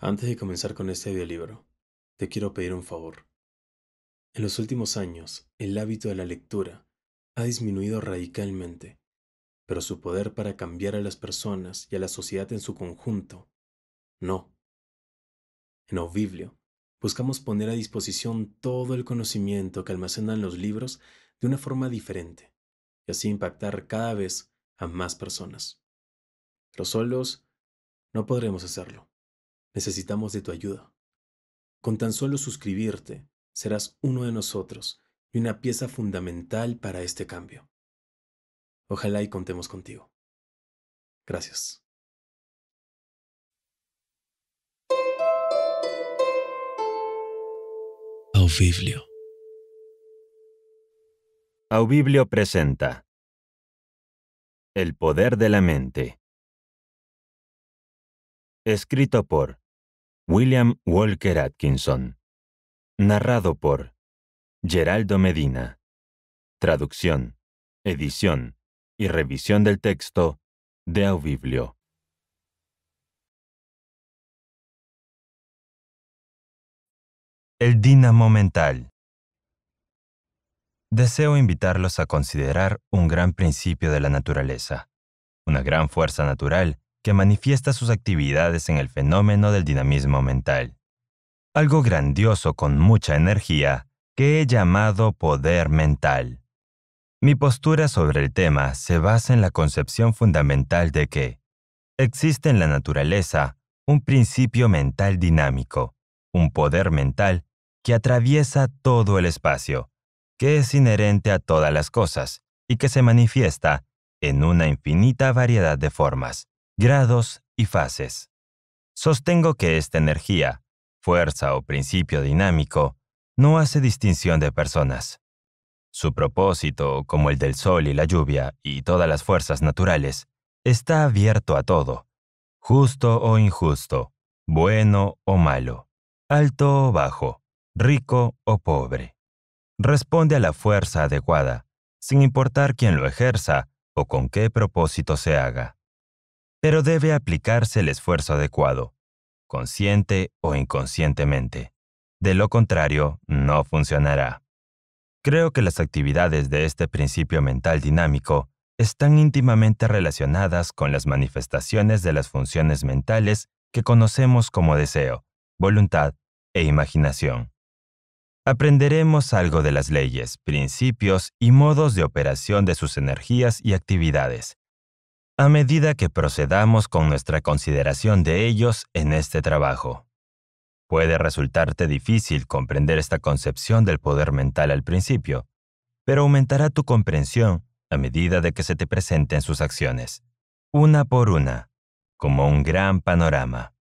Antes de comenzar con este videolibro, te quiero pedir un favor. En los últimos años, el hábito de la lectura ha disminuido radicalmente, pero su poder para cambiar a las personas y a la sociedad en su conjunto, no. En Oviblio, buscamos poner a disposición todo el conocimiento que almacenan los libros de una forma diferente, y así impactar cada vez a más personas. Pero solos no podremos hacerlo. Necesitamos de tu ayuda. Con tan solo suscribirte, serás uno de nosotros y una pieza fundamental para este cambio. Ojalá y contemos contigo. Gracias. presenta El poder de la mente. Escrito por William Walker Atkinson. Narrado por Geraldo Medina. Traducción, edición y revisión del texto de Aubiblio. El dínamo mental. Deseo invitarlos a considerar un gran principio de la naturaleza, una gran fuerza natural que manifiesta sus actividades en el fenómeno del dinamismo mental. Algo grandioso con mucha energía que he llamado poder mental. Mi postura sobre el tema se basa en la concepción fundamental de que existe en la naturaleza un principio mental dinámico, un poder mental que atraviesa todo el espacio, que es inherente a todas las cosas y que se manifiesta en una infinita variedad de formas grados y fases. Sostengo que esta energía, fuerza o principio dinámico, no hace distinción de personas. Su propósito, como el del sol y la lluvia y todas las fuerzas naturales, está abierto a todo, justo o injusto, bueno o malo, alto o bajo, rico o pobre. Responde a la fuerza adecuada, sin importar quién lo ejerza o con qué propósito se haga pero debe aplicarse el esfuerzo adecuado, consciente o inconscientemente. De lo contrario, no funcionará. Creo que las actividades de este principio mental dinámico están íntimamente relacionadas con las manifestaciones de las funciones mentales que conocemos como deseo, voluntad e imaginación. Aprenderemos algo de las leyes, principios y modos de operación de sus energías y actividades, a medida que procedamos con nuestra consideración de ellos en este trabajo. Puede resultarte difícil comprender esta concepción del poder mental al principio, pero aumentará tu comprensión a medida de que se te presenten sus acciones, una por una, como un gran panorama.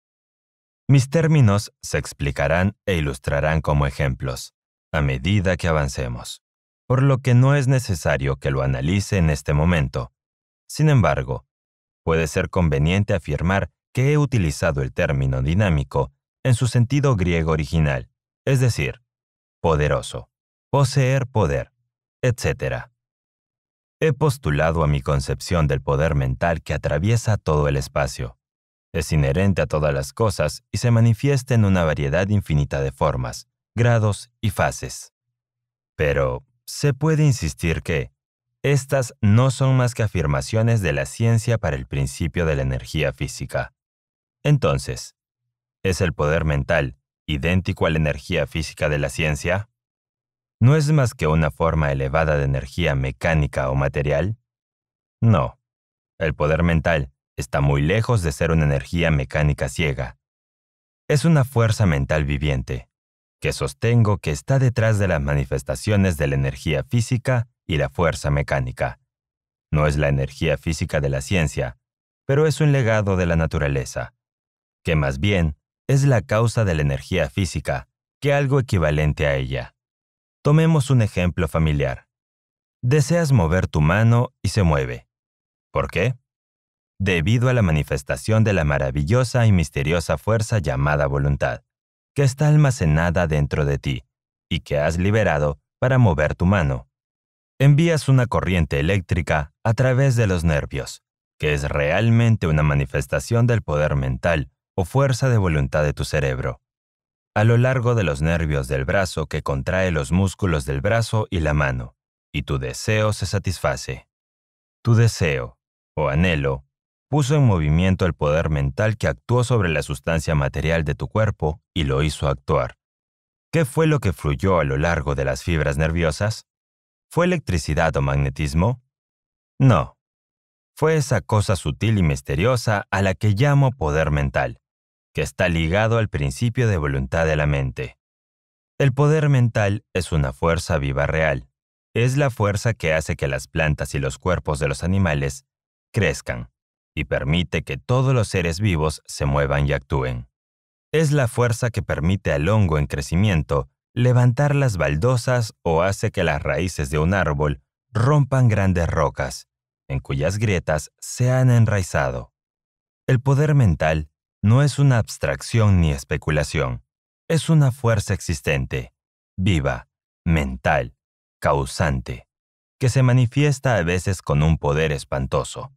Mis términos se explicarán e ilustrarán como ejemplos, a medida que avancemos, por lo que no es necesario que lo analice en este momento. Sin embargo, Puede ser conveniente afirmar que he utilizado el término dinámico en su sentido griego original, es decir, poderoso, poseer poder, etc. He postulado a mi concepción del poder mental que atraviesa todo el espacio. Es inherente a todas las cosas y se manifiesta en una variedad infinita de formas, grados y fases. Pero se puede insistir que, estas no son más que afirmaciones de la ciencia para el principio de la energía física. Entonces, ¿es el poder mental idéntico a la energía física de la ciencia? ¿No es más que una forma elevada de energía mecánica o material? No. El poder mental está muy lejos de ser una energía mecánica ciega. Es una fuerza mental viviente, que sostengo que está detrás de las manifestaciones de la energía física y la fuerza mecánica. No es la energía física de la ciencia, pero es un legado de la naturaleza, que más bien es la causa de la energía física que algo equivalente a ella. Tomemos un ejemplo familiar. Deseas mover tu mano y se mueve. ¿Por qué? Debido a la manifestación de la maravillosa y misteriosa fuerza llamada voluntad, que está almacenada dentro de ti y que has liberado para mover tu mano envías una corriente eléctrica a través de los nervios, que es realmente una manifestación del poder mental o fuerza de voluntad de tu cerebro. A lo largo de los nervios del brazo que contrae los músculos del brazo y la mano, y tu deseo se satisface. Tu deseo, o anhelo, puso en movimiento el poder mental que actuó sobre la sustancia material de tu cuerpo y lo hizo actuar. ¿Qué fue lo que fluyó a lo largo de las fibras nerviosas? ¿Fue electricidad o magnetismo? No. Fue esa cosa sutil y misteriosa a la que llamo poder mental, que está ligado al principio de voluntad de la mente. El poder mental es una fuerza viva real. Es la fuerza que hace que las plantas y los cuerpos de los animales crezcan y permite que todos los seres vivos se muevan y actúen. Es la fuerza que permite al hongo en crecimiento levantar las baldosas o hace que las raíces de un árbol rompan grandes rocas, en cuyas grietas se han enraizado. El poder mental no es una abstracción ni especulación, es una fuerza existente, viva, mental, causante, que se manifiesta a veces con un poder espantoso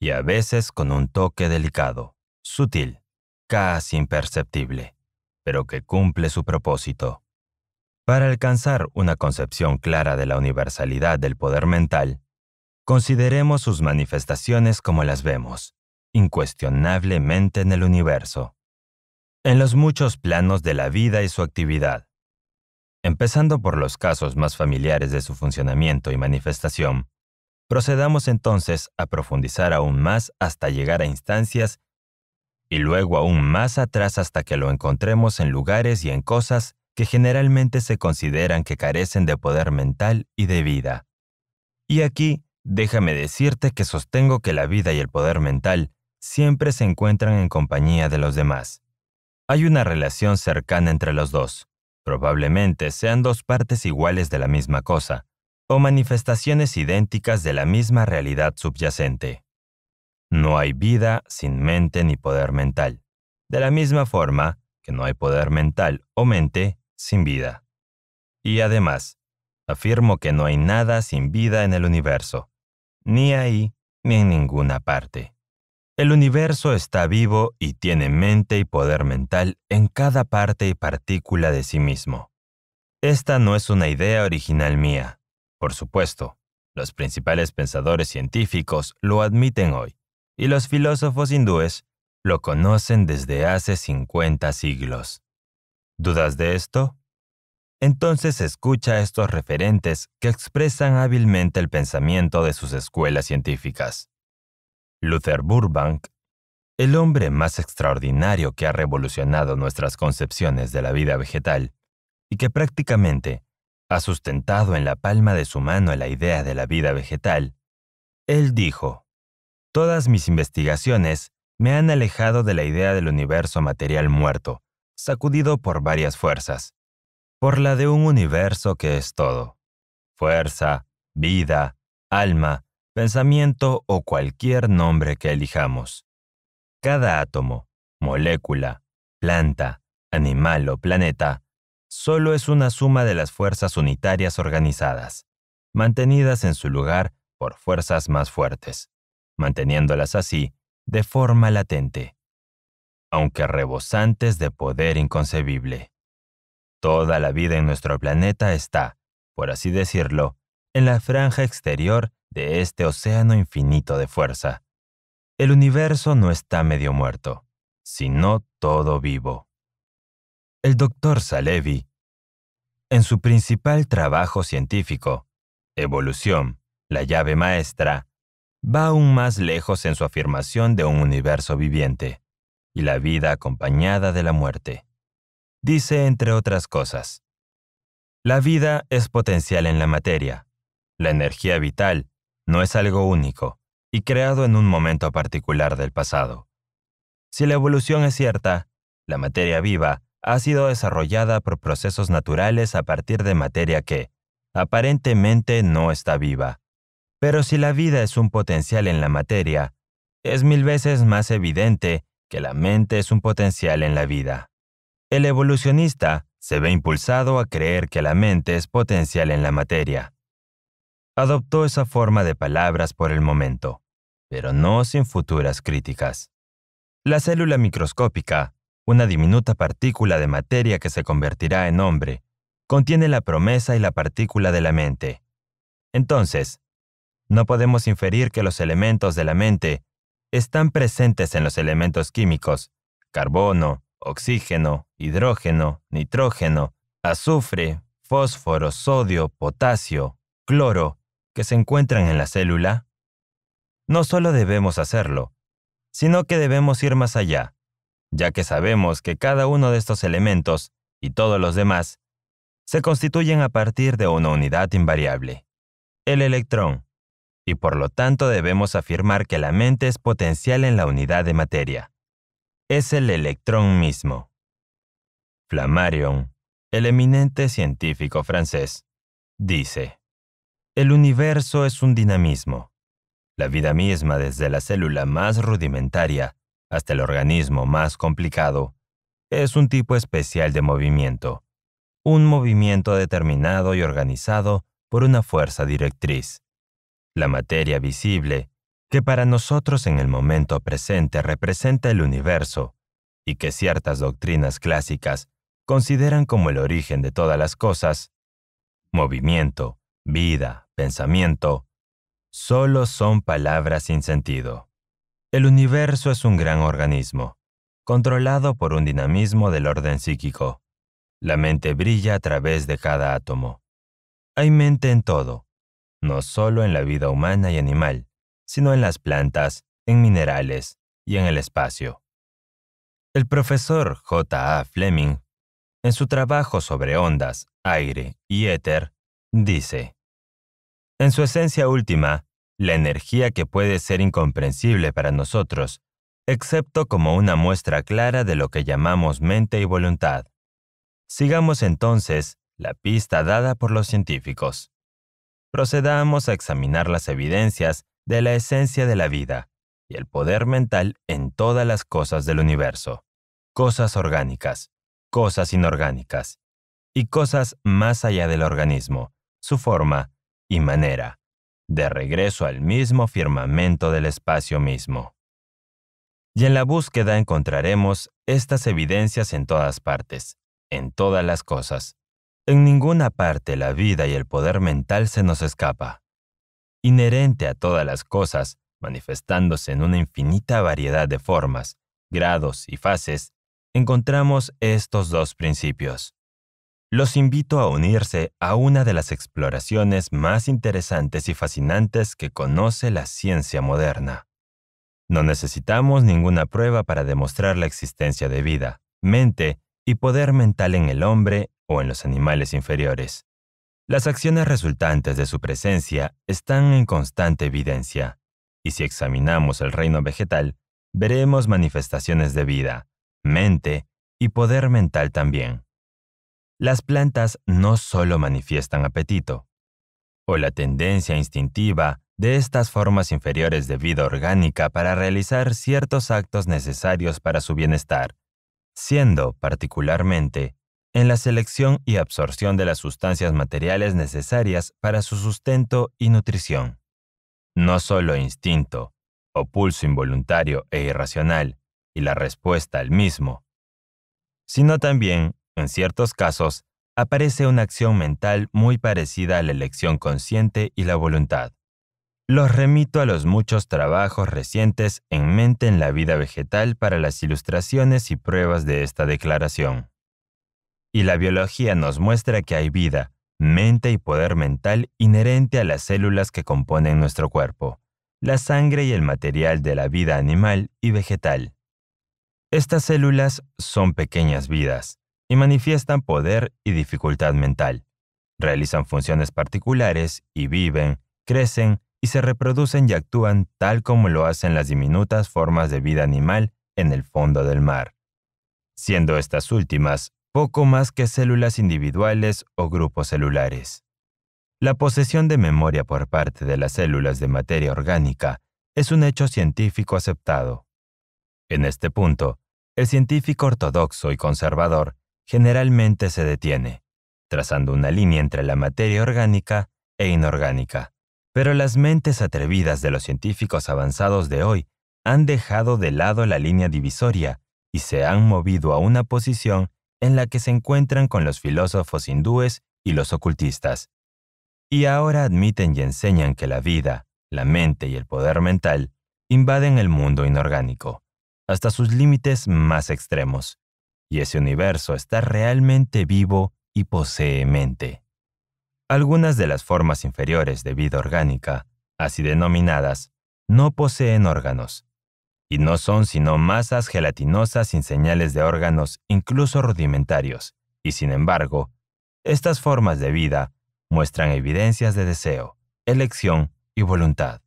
y a veces con un toque delicado, sutil, casi imperceptible, pero que cumple su propósito. Para alcanzar una concepción clara de la universalidad del poder mental, consideremos sus manifestaciones como las vemos, incuestionablemente en el universo, en los muchos planos de la vida y su actividad. Empezando por los casos más familiares de su funcionamiento y manifestación, procedamos entonces a profundizar aún más hasta llegar a instancias y luego aún más atrás hasta que lo encontremos en lugares y en cosas que generalmente se consideran que carecen de poder mental y de vida. Y aquí, déjame decirte que sostengo que la vida y el poder mental siempre se encuentran en compañía de los demás. Hay una relación cercana entre los dos. Probablemente sean dos partes iguales de la misma cosa, o manifestaciones idénticas de la misma realidad subyacente. No hay vida sin mente ni poder mental. De la misma forma que no hay poder mental o mente sin vida. Y además, afirmo que no hay nada sin vida en el universo, ni ahí ni en ninguna parte. El universo está vivo y tiene mente y poder mental en cada parte y partícula de sí mismo. Esta no es una idea original mía. Por supuesto, los principales pensadores científicos lo admiten hoy, y los filósofos hindúes lo conocen desde hace 50 siglos. ¿Dudas de esto? Entonces escucha a estos referentes que expresan hábilmente el pensamiento de sus escuelas científicas. Luther Burbank, el hombre más extraordinario que ha revolucionado nuestras concepciones de la vida vegetal y que prácticamente ha sustentado en la palma de su mano la idea de la vida vegetal, él dijo, Todas mis investigaciones me han alejado de la idea del universo material muerto sacudido por varias fuerzas, por la de un universo que es todo, fuerza, vida, alma, pensamiento o cualquier nombre que elijamos. Cada átomo, molécula, planta, animal o planeta, solo es una suma de las fuerzas unitarias organizadas, mantenidas en su lugar por fuerzas más fuertes, manteniéndolas así de forma latente aunque rebosantes de poder inconcebible. Toda la vida en nuestro planeta está, por así decirlo, en la franja exterior de este océano infinito de fuerza. El universo no está medio muerto, sino todo vivo. El doctor Salevi, en su principal trabajo científico, Evolución, la llave maestra, va aún más lejos en su afirmación de un universo viviente y la vida acompañada de la muerte. Dice, entre otras cosas, la vida es potencial en la materia. La energía vital no es algo único y creado en un momento particular del pasado. Si la evolución es cierta, la materia viva ha sido desarrollada por procesos naturales a partir de materia que, aparentemente, no está viva. Pero si la vida es un potencial en la materia, es mil veces más evidente que la mente es un potencial en la vida. El evolucionista se ve impulsado a creer que la mente es potencial en la materia. Adoptó esa forma de palabras por el momento, pero no sin futuras críticas. La célula microscópica, una diminuta partícula de materia que se convertirá en hombre, contiene la promesa y la partícula de la mente. Entonces, no podemos inferir que los elementos de la mente están presentes en los elementos químicos, carbono, oxígeno, hidrógeno, nitrógeno, azufre, fósforo, sodio, potasio, cloro, que se encuentran en la célula? No solo debemos hacerlo, sino que debemos ir más allá, ya que sabemos que cada uno de estos elementos, y todos los demás, se constituyen a partir de una unidad invariable, el electrón, y por lo tanto debemos afirmar que la mente es potencial en la unidad de materia. Es el electrón mismo. Flammarion, el eminente científico francés, dice, El universo es un dinamismo. La vida misma desde la célula más rudimentaria hasta el organismo más complicado es un tipo especial de movimiento, un movimiento determinado y organizado por una fuerza directriz la materia visible, que para nosotros en el momento presente representa el universo, y que ciertas doctrinas clásicas consideran como el origen de todas las cosas, movimiento, vida, pensamiento, solo son palabras sin sentido. El universo es un gran organismo, controlado por un dinamismo del orden psíquico. La mente brilla a través de cada átomo. Hay mente en todo, no solo en la vida humana y animal, sino en las plantas, en minerales y en el espacio. El profesor J. A. Fleming, en su trabajo sobre ondas, aire y éter, dice, En su esencia última, la energía que puede ser incomprensible para nosotros, excepto como una muestra clara de lo que llamamos mente y voluntad. Sigamos entonces la pista dada por los científicos procedamos a examinar las evidencias de la esencia de la vida y el poder mental en todas las cosas del universo, cosas orgánicas, cosas inorgánicas, y cosas más allá del organismo, su forma y manera, de regreso al mismo firmamento del espacio mismo. Y en la búsqueda encontraremos estas evidencias en todas partes, en todas las cosas, en ninguna parte la vida y el poder mental se nos escapa. Inherente a todas las cosas, manifestándose en una infinita variedad de formas, grados y fases, encontramos estos dos principios. Los invito a unirse a una de las exploraciones más interesantes y fascinantes que conoce la ciencia moderna. No necesitamos ninguna prueba para demostrar la existencia de vida, mente y poder mental en el hombre o en los animales inferiores. Las acciones resultantes de su presencia están en constante evidencia, y si examinamos el reino vegetal, veremos manifestaciones de vida, mente y poder mental también. Las plantas no solo manifiestan apetito, o la tendencia instintiva de estas formas inferiores de vida orgánica para realizar ciertos actos necesarios para su bienestar, siendo, particularmente, en la selección y absorción de las sustancias materiales necesarias para su sustento y nutrición. No solo instinto, o pulso involuntario e irracional, y la respuesta al mismo, sino también, en ciertos casos, aparece una acción mental muy parecida a la elección consciente y la voluntad. Los remito a los muchos trabajos recientes en mente en la vida vegetal para las ilustraciones y pruebas de esta declaración y la biología nos muestra que hay vida, mente y poder mental inherente a las células que componen nuestro cuerpo, la sangre y el material de la vida animal y vegetal. Estas células son pequeñas vidas y manifiestan poder y dificultad mental. Realizan funciones particulares y viven, crecen y se reproducen y actúan tal como lo hacen las diminutas formas de vida animal en el fondo del mar, siendo estas últimas poco más que células individuales o grupos celulares. La posesión de memoria por parte de las células de materia orgánica es un hecho científico aceptado. En este punto, el científico ortodoxo y conservador generalmente se detiene, trazando una línea entre la materia orgánica e inorgánica. Pero las mentes atrevidas de los científicos avanzados de hoy han dejado de lado la línea divisoria y se han movido a una posición en la que se encuentran con los filósofos hindúes y los ocultistas. Y ahora admiten y enseñan que la vida, la mente y el poder mental invaden el mundo inorgánico, hasta sus límites más extremos, y ese universo está realmente vivo y posee mente. Algunas de las formas inferiores de vida orgánica, así denominadas, no poseen órganos, y no son sino masas gelatinosas sin señales de órganos incluso rudimentarios, y sin embargo, estas formas de vida muestran evidencias de deseo, elección y voluntad.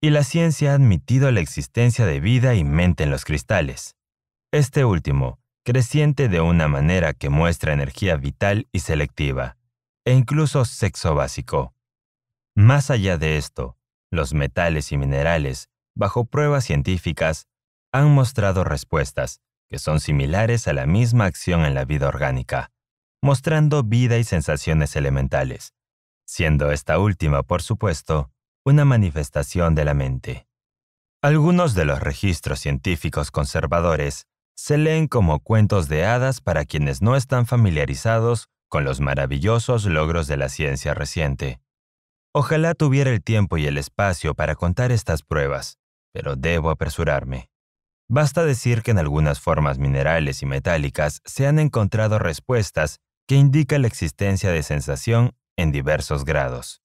Y la ciencia ha admitido la existencia de vida y mente en los cristales. Este último, creciente de una manera que muestra energía vital y selectiva, e incluso sexo básico. Más allá de esto, los metales y minerales bajo pruebas científicas, han mostrado respuestas que son similares a la misma acción en la vida orgánica, mostrando vida y sensaciones elementales, siendo esta última, por supuesto, una manifestación de la mente. Algunos de los registros científicos conservadores se leen como cuentos de hadas para quienes no están familiarizados con los maravillosos logros de la ciencia reciente. Ojalá tuviera el tiempo y el espacio para contar estas pruebas, pero debo apresurarme. Basta decir que en algunas formas minerales y metálicas se han encontrado respuestas que indican la existencia de sensación en diversos grados,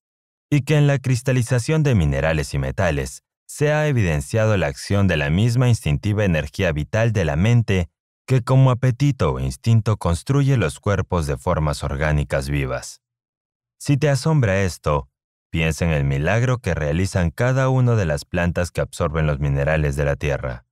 y que en la cristalización de minerales y metales se ha evidenciado la acción de la misma instintiva energía vital de la mente que como apetito o instinto construye los cuerpos de formas orgánicas vivas. Si te asombra esto, Piensa en el milagro que realizan cada una de las plantas que absorben los minerales de la tierra,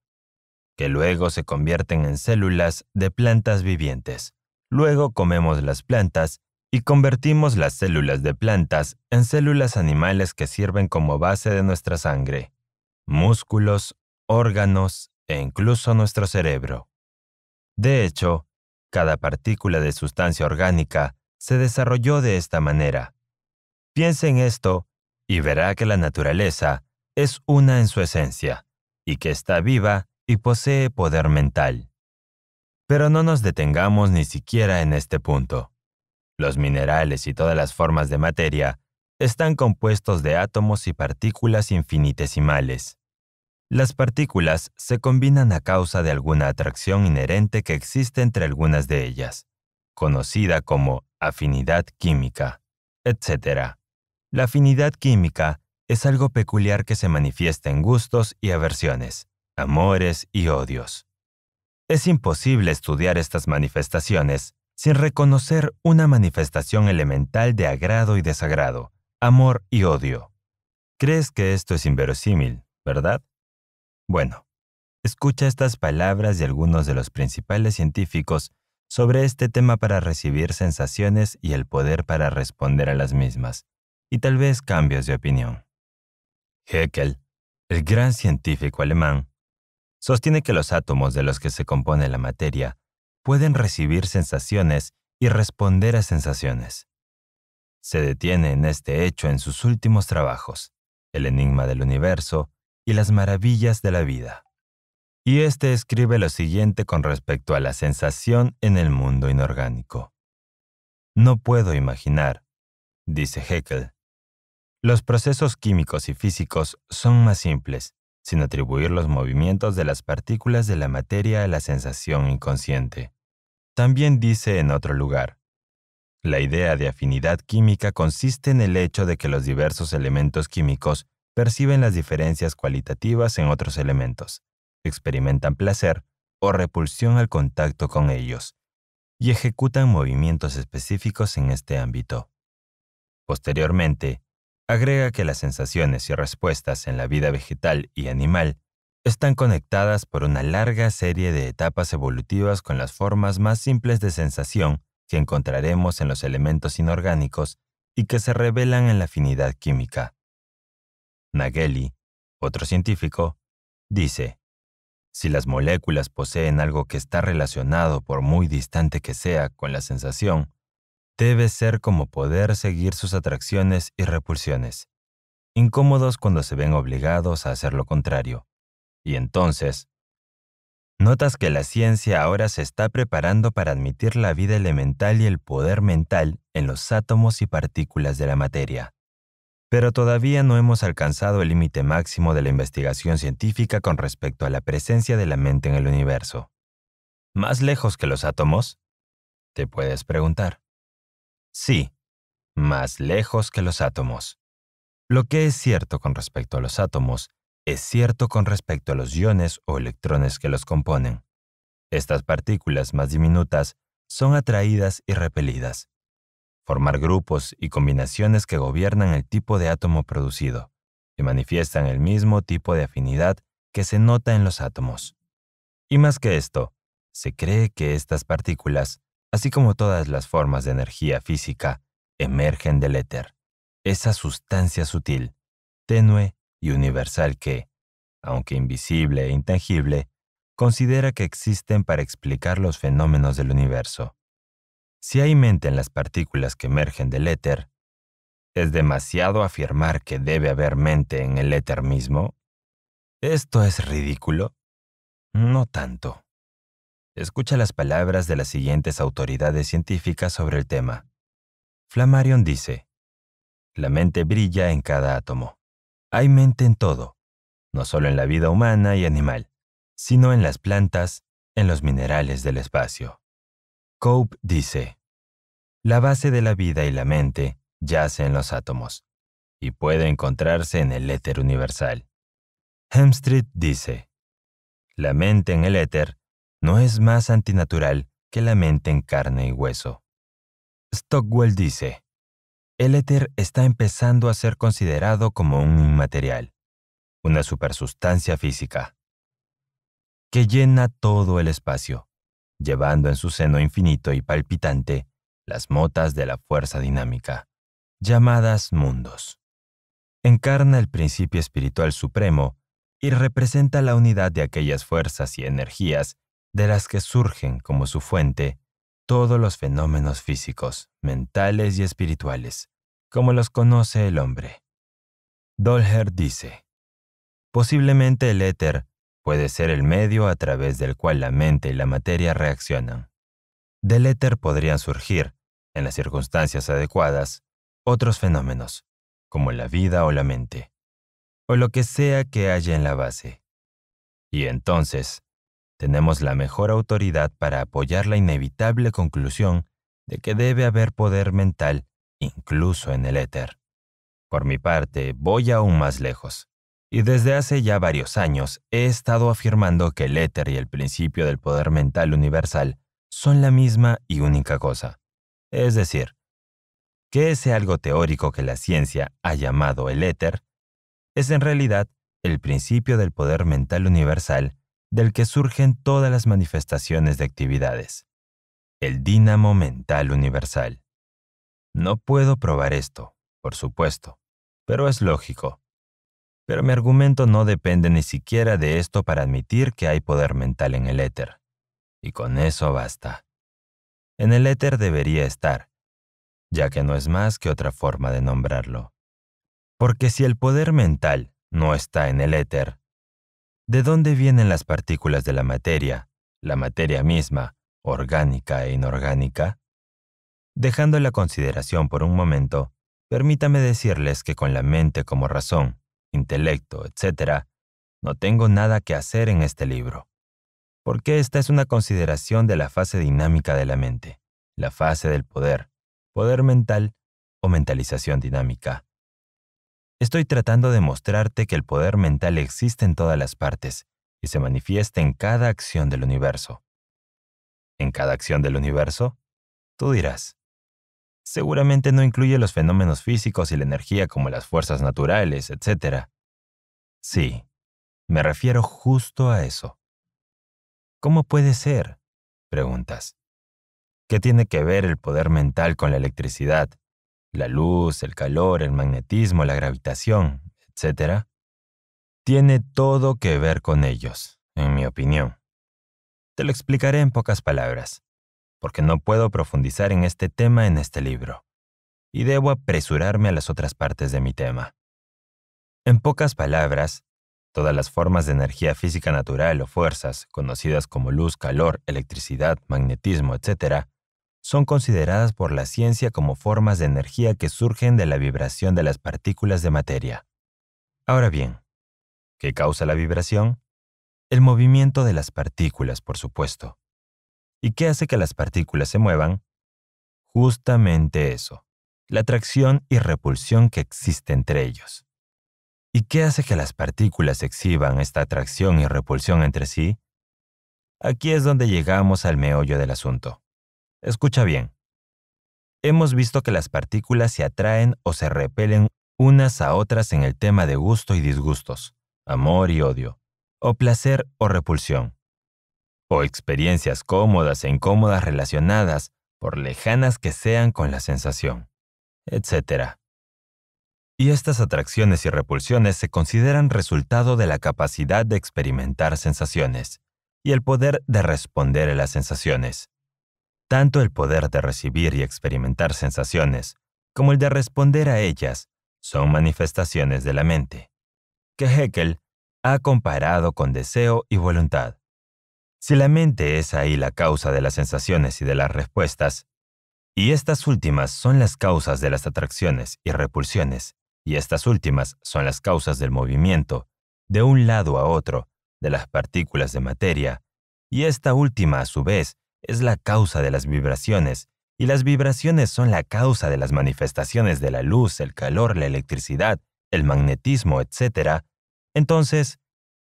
que luego se convierten en células de plantas vivientes. Luego comemos las plantas y convertimos las células de plantas en células animales que sirven como base de nuestra sangre, músculos, órganos e incluso nuestro cerebro. De hecho, cada partícula de sustancia orgánica se desarrolló de esta manera, Piense en esto y verá que la naturaleza es una en su esencia y que está viva y posee poder mental. Pero no nos detengamos ni siquiera en este punto. Los minerales y todas las formas de materia están compuestos de átomos y partículas infinitesimales. Las partículas se combinan a causa de alguna atracción inherente que existe entre algunas de ellas, conocida como afinidad química, etc. La afinidad química es algo peculiar que se manifiesta en gustos y aversiones, amores y odios. Es imposible estudiar estas manifestaciones sin reconocer una manifestación elemental de agrado y desagrado, amor y odio. ¿Crees que esto es inverosímil, verdad? Bueno, escucha estas palabras de algunos de los principales científicos sobre este tema para recibir sensaciones y el poder para responder a las mismas y tal vez cambios de opinión. Heckel, el gran científico alemán, sostiene que los átomos de los que se compone la materia pueden recibir sensaciones y responder a sensaciones. Se detiene en este hecho en sus últimos trabajos, El enigma del universo y las maravillas de la vida. Y este escribe lo siguiente con respecto a la sensación en el mundo inorgánico. No puedo imaginar, dice Heckel, los procesos químicos y físicos son más simples, sin atribuir los movimientos de las partículas de la materia a la sensación inconsciente. También dice en otro lugar, la idea de afinidad química consiste en el hecho de que los diversos elementos químicos perciben las diferencias cualitativas en otros elementos, experimentan placer o repulsión al contacto con ellos, y ejecutan movimientos específicos en este ámbito. Posteriormente, agrega que las sensaciones y respuestas en la vida vegetal y animal están conectadas por una larga serie de etapas evolutivas con las formas más simples de sensación que encontraremos en los elementos inorgánicos y que se revelan en la afinidad química. Nageli, otro científico, dice, si las moléculas poseen algo que está relacionado por muy distante que sea con la sensación, debe ser como poder seguir sus atracciones y repulsiones, incómodos cuando se ven obligados a hacer lo contrario. Y entonces, notas que la ciencia ahora se está preparando para admitir la vida elemental y el poder mental en los átomos y partículas de la materia. Pero todavía no hemos alcanzado el límite máximo de la investigación científica con respecto a la presencia de la mente en el universo. ¿Más lejos que los átomos? Te puedes preguntar. Sí, más lejos que los átomos. Lo que es cierto con respecto a los átomos es cierto con respecto a los iones o electrones que los componen. Estas partículas más diminutas son atraídas y repelidas. Formar grupos y combinaciones que gobiernan el tipo de átomo producido y manifiestan el mismo tipo de afinidad que se nota en los átomos. Y más que esto, se cree que estas partículas así como todas las formas de energía física, emergen del éter, esa sustancia sutil, tenue y universal que, aunque invisible e intangible, considera que existen para explicar los fenómenos del universo. Si hay mente en las partículas que emergen del éter, ¿es demasiado afirmar que debe haber mente en el éter mismo? ¿Esto es ridículo? No tanto. Escucha las palabras de las siguientes autoridades científicas sobre el tema. Flammarion dice, La mente brilla en cada átomo. Hay mente en todo, no solo en la vida humana y animal, sino en las plantas, en los minerales del espacio. Cope dice, La base de la vida y la mente yace en los átomos, y puede encontrarse en el éter universal. Hemstreet dice, La mente en el éter no es más antinatural que la mente en carne y hueso. Stockwell dice, el éter está empezando a ser considerado como un inmaterial, una supersustancia física, que llena todo el espacio, llevando en su seno infinito y palpitante las motas de la fuerza dinámica, llamadas mundos. Encarna el principio espiritual supremo y representa la unidad de aquellas fuerzas y energías de las que surgen como su fuente todos los fenómenos físicos, mentales y espirituales, como los conoce el hombre. Dolher dice, posiblemente el éter puede ser el medio a través del cual la mente y la materia reaccionan. Del éter podrían surgir, en las circunstancias adecuadas, otros fenómenos, como la vida o la mente, o lo que sea que haya en la base. Y entonces, tenemos la mejor autoridad para apoyar la inevitable conclusión de que debe haber poder mental incluso en el éter. Por mi parte, voy aún más lejos, y desde hace ya varios años he estado afirmando que el éter y el principio del poder mental universal son la misma y única cosa. Es decir, que ese algo teórico que la ciencia ha llamado el éter es en realidad el principio del poder mental universal del que surgen todas las manifestaciones de actividades, el dínamo mental universal. No puedo probar esto, por supuesto, pero es lógico. Pero mi argumento no depende ni siquiera de esto para admitir que hay poder mental en el éter. Y con eso basta. En el éter debería estar, ya que no es más que otra forma de nombrarlo. Porque si el poder mental no está en el éter, ¿De dónde vienen las partículas de la materia, la materia misma, orgánica e inorgánica? Dejando la consideración por un momento, permítame decirles que con la mente como razón, intelecto, etc., no tengo nada que hacer en este libro, porque esta es una consideración de la fase dinámica de la mente, la fase del poder, poder mental o mentalización dinámica. Estoy tratando de mostrarte que el poder mental existe en todas las partes y se manifiesta en cada acción del universo. ¿En cada acción del universo? Tú dirás. Seguramente no incluye los fenómenos físicos y la energía como las fuerzas naturales, etc. Sí, me refiero justo a eso. ¿Cómo puede ser? Preguntas. ¿Qué tiene que ver el poder mental con la electricidad, la luz, el calor, el magnetismo, la gravitación, etc., tiene todo que ver con ellos, en mi opinión. Te lo explicaré en pocas palabras, porque no puedo profundizar en este tema en este libro, y debo apresurarme a las otras partes de mi tema. En pocas palabras, todas las formas de energía física natural o fuerzas, conocidas como luz, calor, electricidad, magnetismo, etcétera, son consideradas por la ciencia como formas de energía que surgen de la vibración de las partículas de materia. Ahora bien, ¿qué causa la vibración? El movimiento de las partículas, por supuesto. ¿Y qué hace que las partículas se muevan? Justamente eso, la atracción y repulsión que existe entre ellos. ¿Y qué hace que las partículas exhiban esta atracción y repulsión entre sí? Aquí es donde llegamos al meollo del asunto. Escucha bien. Hemos visto que las partículas se atraen o se repelen unas a otras en el tema de gusto y disgustos, amor y odio, o placer o repulsión, o experiencias cómodas e incómodas relacionadas, por lejanas que sean con la sensación, etc. Y estas atracciones y repulsiones se consideran resultado de la capacidad de experimentar sensaciones y el poder de responder a las sensaciones tanto el poder de recibir y experimentar sensaciones como el de responder a ellas son manifestaciones de la mente, que Heckel ha comparado con deseo y voluntad. Si la mente es ahí la causa de las sensaciones y de las respuestas, y estas últimas son las causas de las atracciones y repulsiones, y estas últimas son las causas del movimiento, de un lado a otro, de las partículas de materia, y esta última a su vez es la causa de las vibraciones, y las vibraciones son la causa de las manifestaciones de la luz, el calor, la electricidad, el magnetismo, etc., entonces,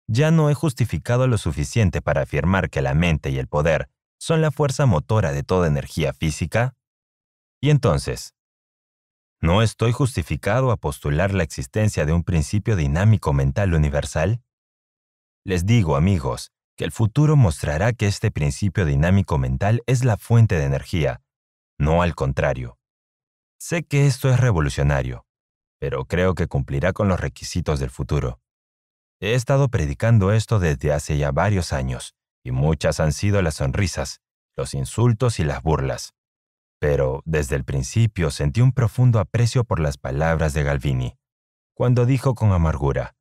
ya no he justificado lo suficiente para afirmar que la mente y el poder son la fuerza motora de toda energía física? Y entonces, ¿no estoy justificado a postular la existencia de un principio dinámico mental universal? Les digo, amigos, que el futuro mostrará que este principio dinámico mental es la fuente de energía, no al contrario. Sé que esto es revolucionario, pero creo que cumplirá con los requisitos del futuro. He estado predicando esto desde hace ya varios años, y muchas han sido las sonrisas, los insultos y las burlas. Pero desde el principio sentí un profundo aprecio por las palabras de Galvini, cuando dijo con amargura,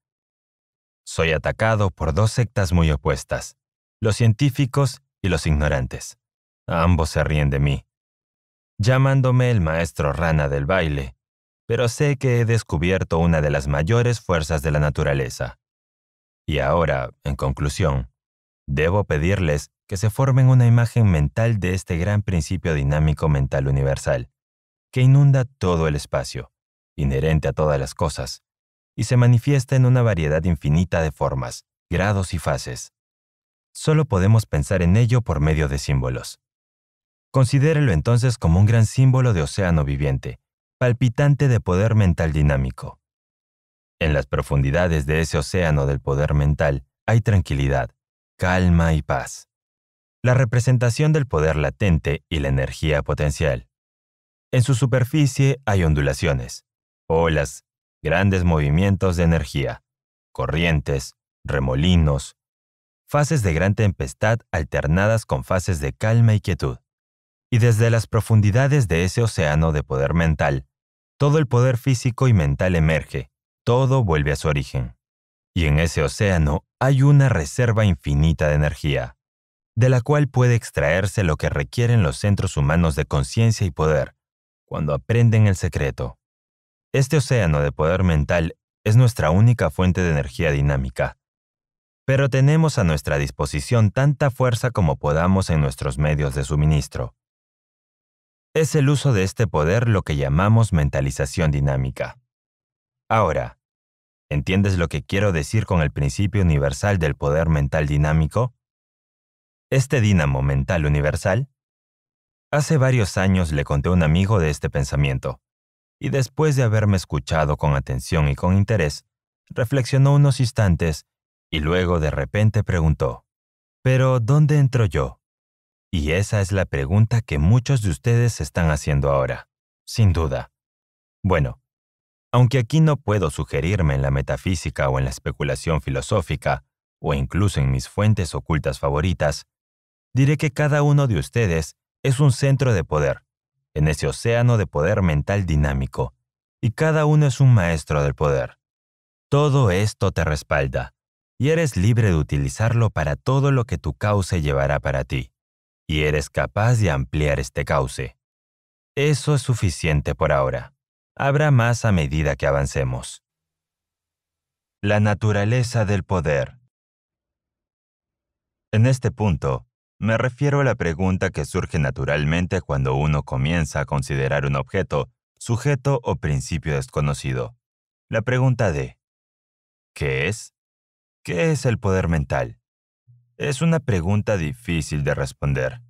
soy atacado por dos sectas muy opuestas, los científicos y los ignorantes. Ambos se ríen de mí, llamándome el maestro rana del baile, pero sé que he descubierto una de las mayores fuerzas de la naturaleza. Y ahora, en conclusión, debo pedirles que se formen una imagen mental de este gran principio dinámico mental universal, que inunda todo el espacio, inherente a todas las cosas, y se manifiesta en una variedad infinita de formas, grados y fases. Solo podemos pensar en ello por medio de símbolos. Considérelo entonces como un gran símbolo de océano viviente, palpitante de poder mental dinámico. En las profundidades de ese océano del poder mental hay tranquilidad, calma y paz. La representación del poder latente y la energía potencial. En su superficie hay ondulaciones, olas, grandes movimientos de energía, corrientes, remolinos, fases de gran tempestad alternadas con fases de calma y quietud. Y desde las profundidades de ese océano de poder mental, todo el poder físico y mental emerge, todo vuelve a su origen. Y en ese océano hay una reserva infinita de energía, de la cual puede extraerse lo que requieren los centros humanos de conciencia y poder, cuando aprenden el secreto. Este océano de poder mental es nuestra única fuente de energía dinámica. Pero tenemos a nuestra disposición tanta fuerza como podamos en nuestros medios de suministro. Es el uso de este poder lo que llamamos mentalización dinámica. Ahora, ¿entiendes lo que quiero decir con el principio universal del poder mental dinámico? Este dínamo mental universal Hace varios años le conté a un amigo de este pensamiento y después de haberme escuchado con atención y con interés, reflexionó unos instantes y luego de repente preguntó, ¿Pero dónde entro yo? Y esa es la pregunta que muchos de ustedes están haciendo ahora, sin duda. Bueno, aunque aquí no puedo sugerirme en la metafísica o en la especulación filosófica, o incluso en mis fuentes ocultas favoritas, diré que cada uno de ustedes es un centro de poder, en ese océano de poder mental dinámico, y cada uno es un maestro del poder. Todo esto te respalda, y eres libre de utilizarlo para todo lo que tu cauce llevará para ti, y eres capaz de ampliar este cauce. Eso es suficiente por ahora. Habrá más a medida que avancemos. La naturaleza del poder. En este punto, me refiero a la pregunta que surge naturalmente cuando uno comienza a considerar un objeto, sujeto o principio desconocido. La pregunta de ¿qué es? ¿Qué es el poder mental? Es una pregunta difícil de responder,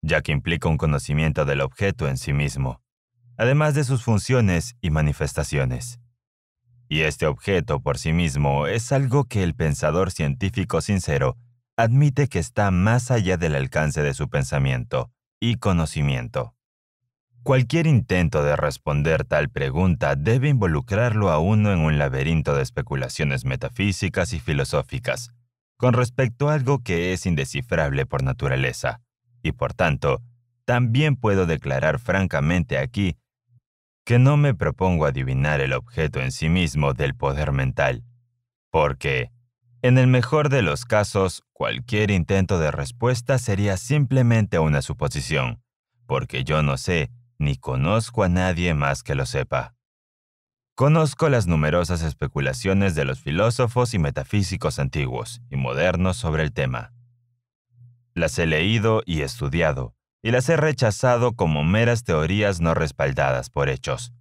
ya que implica un conocimiento del objeto en sí mismo, además de sus funciones y manifestaciones. Y este objeto por sí mismo es algo que el pensador científico sincero admite que está más allá del alcance de su pensamiento y conocimiento. Cualquier intento de responder tal pregunta debe involucrarlo a uno en un laberinto de especulaciones metafísicas y filosóficas con respecto a algo que es indescifrable por naturaleza, y por tanto, también puedo declarar francamente aquí que no me propongo adivinar el objeto en sí mismo del poder mental, porque, en el mejor de los casos, cualquier intento de respuesta sería simplemente una suposición, porque yo no sé ni conozco a nadie más que lo sepa. Conozco las numerosas especulaciones de los filósofos y metafísicos antiguos y modernos sobre el tema. Las he leído y estudiado, y las he rechazado como meras teorías no respaldadas por hechos,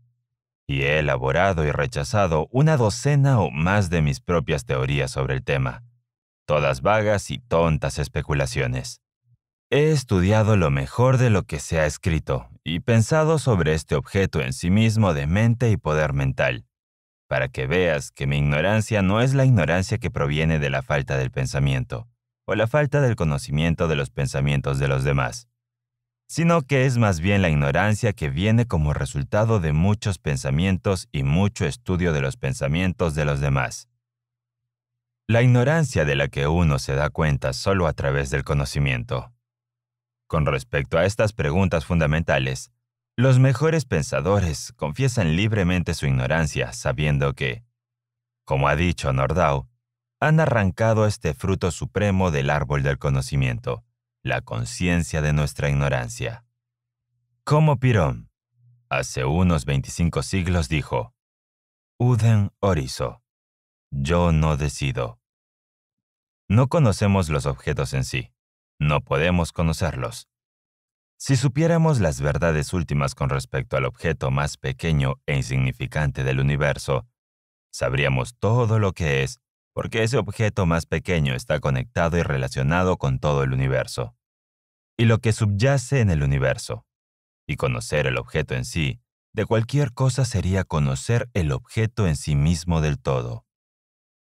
y he elaborado y rechazado una docena o más de mis propias teorías sobre el tema, todas vagas y tontas especulaciones. He estudiado lo mejor de lo que se ha escrito y pensado sobre este objeto en sí mismo de mente y poder mental, para que veas que mi ignorancia no es la ignorancia que proviene de la falta del pensamiento, o la falta del conocimiento de los pensamientos de los demás, sino que es más bien la ignorancia que viene como resultado de muchos pensamientos y mucho estudio de los pensamientos de los demás. La ignorancia de la que uno se da cuenta solo a través del conocimiento. Con respecto a estas preguntas fundamentales, los mejores pensadores confiesan libremente su ignorancia sabiendo que, como ha dicho Nordau, han arrancado este fruto supremo del árbol del conocimiento la conciencia de nuestra ignorancia. Como Pirón, hace unos 25 siglos dijo, Uden orizo, yo no decido. No conocemos los objetos en sí, no podemos conocerlos. Si supiéramos las verdades últimas con respecto al objeto más pequeño e insignificante del universo, sabríamos todo lo que es porque ese objeto más pequeño está conectado y relacionado con todo el universo, y lo que subyace en el universo. Y conocer el objeto en sí, de cualquier cosa sería conocer el objeto en sí mismo del todo.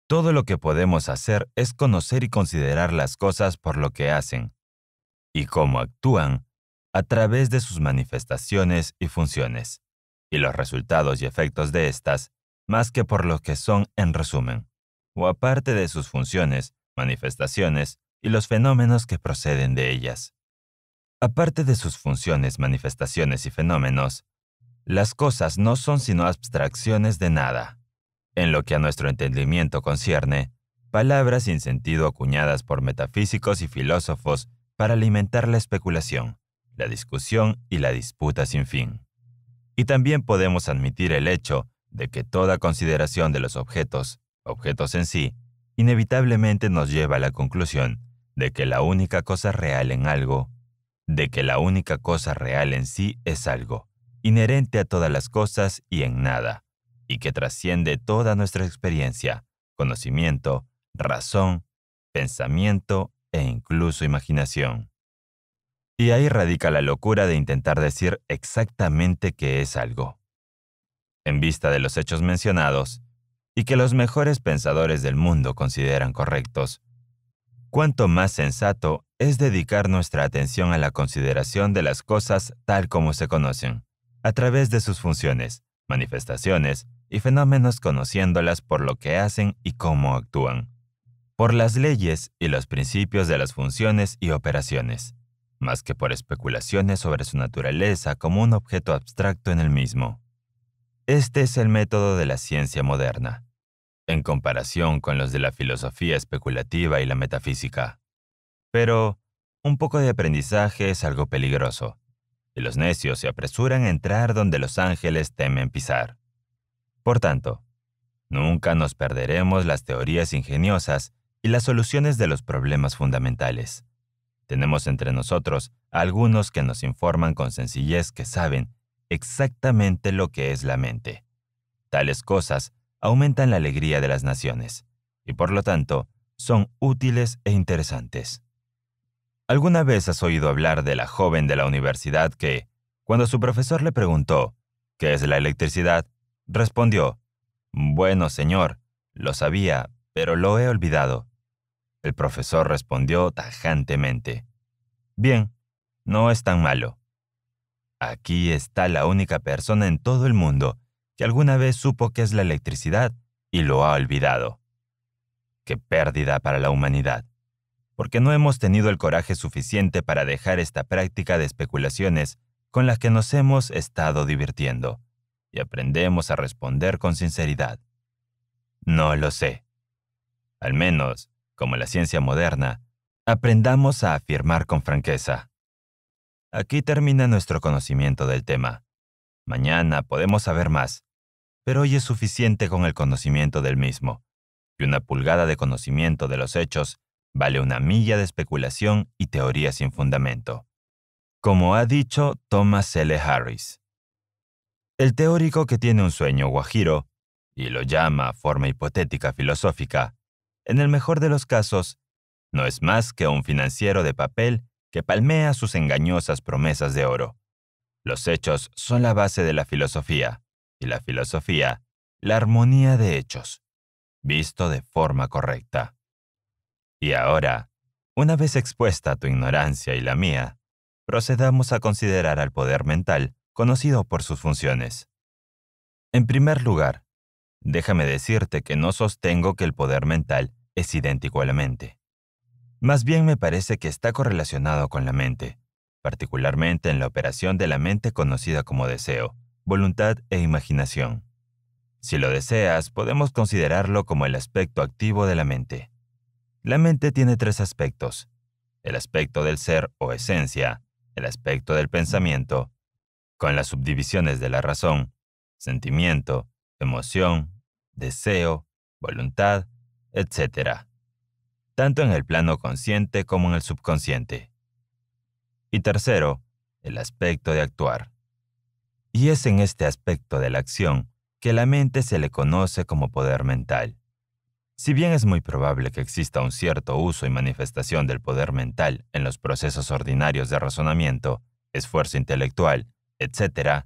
Todo lo que podemos hacer es conocer y considerar las cosas por lo que hacen, y cómo actúan, a través de sus manifestaciones y funciones, y los resultados y efectos de éstas, más que por lo que son en resumen o aparte de sus funciones, manifestaciones y los fenómenos que proceden de ellas. Aparte de sus funciones, manifestaciones y fenómenos, las cosas no son sino abstracciones de nada. En lo que a nuestro entendimiento concierne, palabras sin sentido acuñadas por metafísicos y filósofos para alimentar la especulación, la discusión y la disputa sin fin. Y también podemos admitir el hecho de que toda consideración de los objetos objetos en sí, inevitablemente nos lleva a la conclusión de que la única cosa real en algo, de que la única cosa real en sí es algo, inherente a todas las cosas y en nada, y que trasciende toda nuestra experiencia, conocimiento, razón, pensamiento e incluso imaginación. Y ahí radica la locura de intentar decir exactamente qué es algo. En vista de los hechos mencionados, y que los mejores pensadores del mundo consideran correctos. Cuanto más sensato es dedicar nuestra atención a la consideración de las cosas tal como se conocen, a través de sus funciones, manifestaciones y fenómenos conociéndolas por lo que hacen y cómo actúan, por las leyes y los principios de las funciones y operaciones, más que por especulaciones sobre su naturaleza como un objeto abstracto en el mismo. Este es el método de la ciencia moderna, en comparación con los de la filosofía especulativa y la metafísica. Pero un poco de aprendizaje es algo peligroso, y los necios se apresuran a entrar donde los ángeles temen pisar. Por tanto, nunca nos perderemos las teorías ingeniosas y las soluciones de los problemas fundamentales. Tenemos entre nosotros algunos que nos informan con sencillez que saben exactamente lo que es la mente. Tales cosas aumentan la alegría de las naciones y por lo tanto son útiles e interesantes. ¿Alguna vez has oído hablar de la joven de la universidad que, cuando su profesor le preguntó, ¿qué es la electricidad?, respondió, Bueno, señor, lo sabía, pero lo he olvidado. El profesor respondió tajantemente, Bien, no es tan malo. Aquí está la única persona en todo el mundo que alguna vez supo qué es la electricidad y lo ha olvidado. Qué pérdida para la humanidad, porque no hemos tenido el coraje suficiente para dejar esta práctica de especulaciones con las que nos hemos estado divirtiendo, y aprendemos a responder con sinceridad. No lo sé. Al menos, como la ciencia moderna, aprendamos a afirmar con franqueza. Aquí termina nuestro conocimiento del tema. Mañana podemos saber más, pero hoy es suficiente con el conocimiento del mismo, y una pulgada de conocimiento de los hechos vale una milla de especulación y teoría sin fundamento. Como ha dicho Thomas L. Harris, el teórico que tiene un sueño guajiro, y lo llama forma hipotética filosófica, en el mejor de los casos, no es más que un financiero de papel que palmea sus engañosas promesas de oro. Los hechos son la base de la filosofía, y la filosofía, la armonía de hechos, visto de forma correcta. Y ahora, una vez expuesta tu ignorancia y la mía, procedamos a considerar al poder mental conocido por sus funciones. En primer lugar, déjame decirte que no sostengo que el poder mental es idéntico a la mente. Más bien me parece que está correlacionado con la mente, particularmente en la operación de la mente conocida como deseo, voluntad e imaginación. Si lo deseas, podemos considerarlo como el aspecto activo de la mente. La mente tiene tres aspectos, el aspecto del ser o esencia, el aspecto del pensamiento, con las subdivisiones de la razón, sentimiento, emoción, deseo, voluntad, etc tanto en el plano consciente como en el subconsciente. Y tercero, el aspecto de actuar. Y es en este aspecto de la acción que la mente se le conoce como poder mental. Si bien es muy probable que exista un cierto uso y manifestación del poder mental en los procesos ordinarios de razonamiento, esfuerzo intelectual, etc.,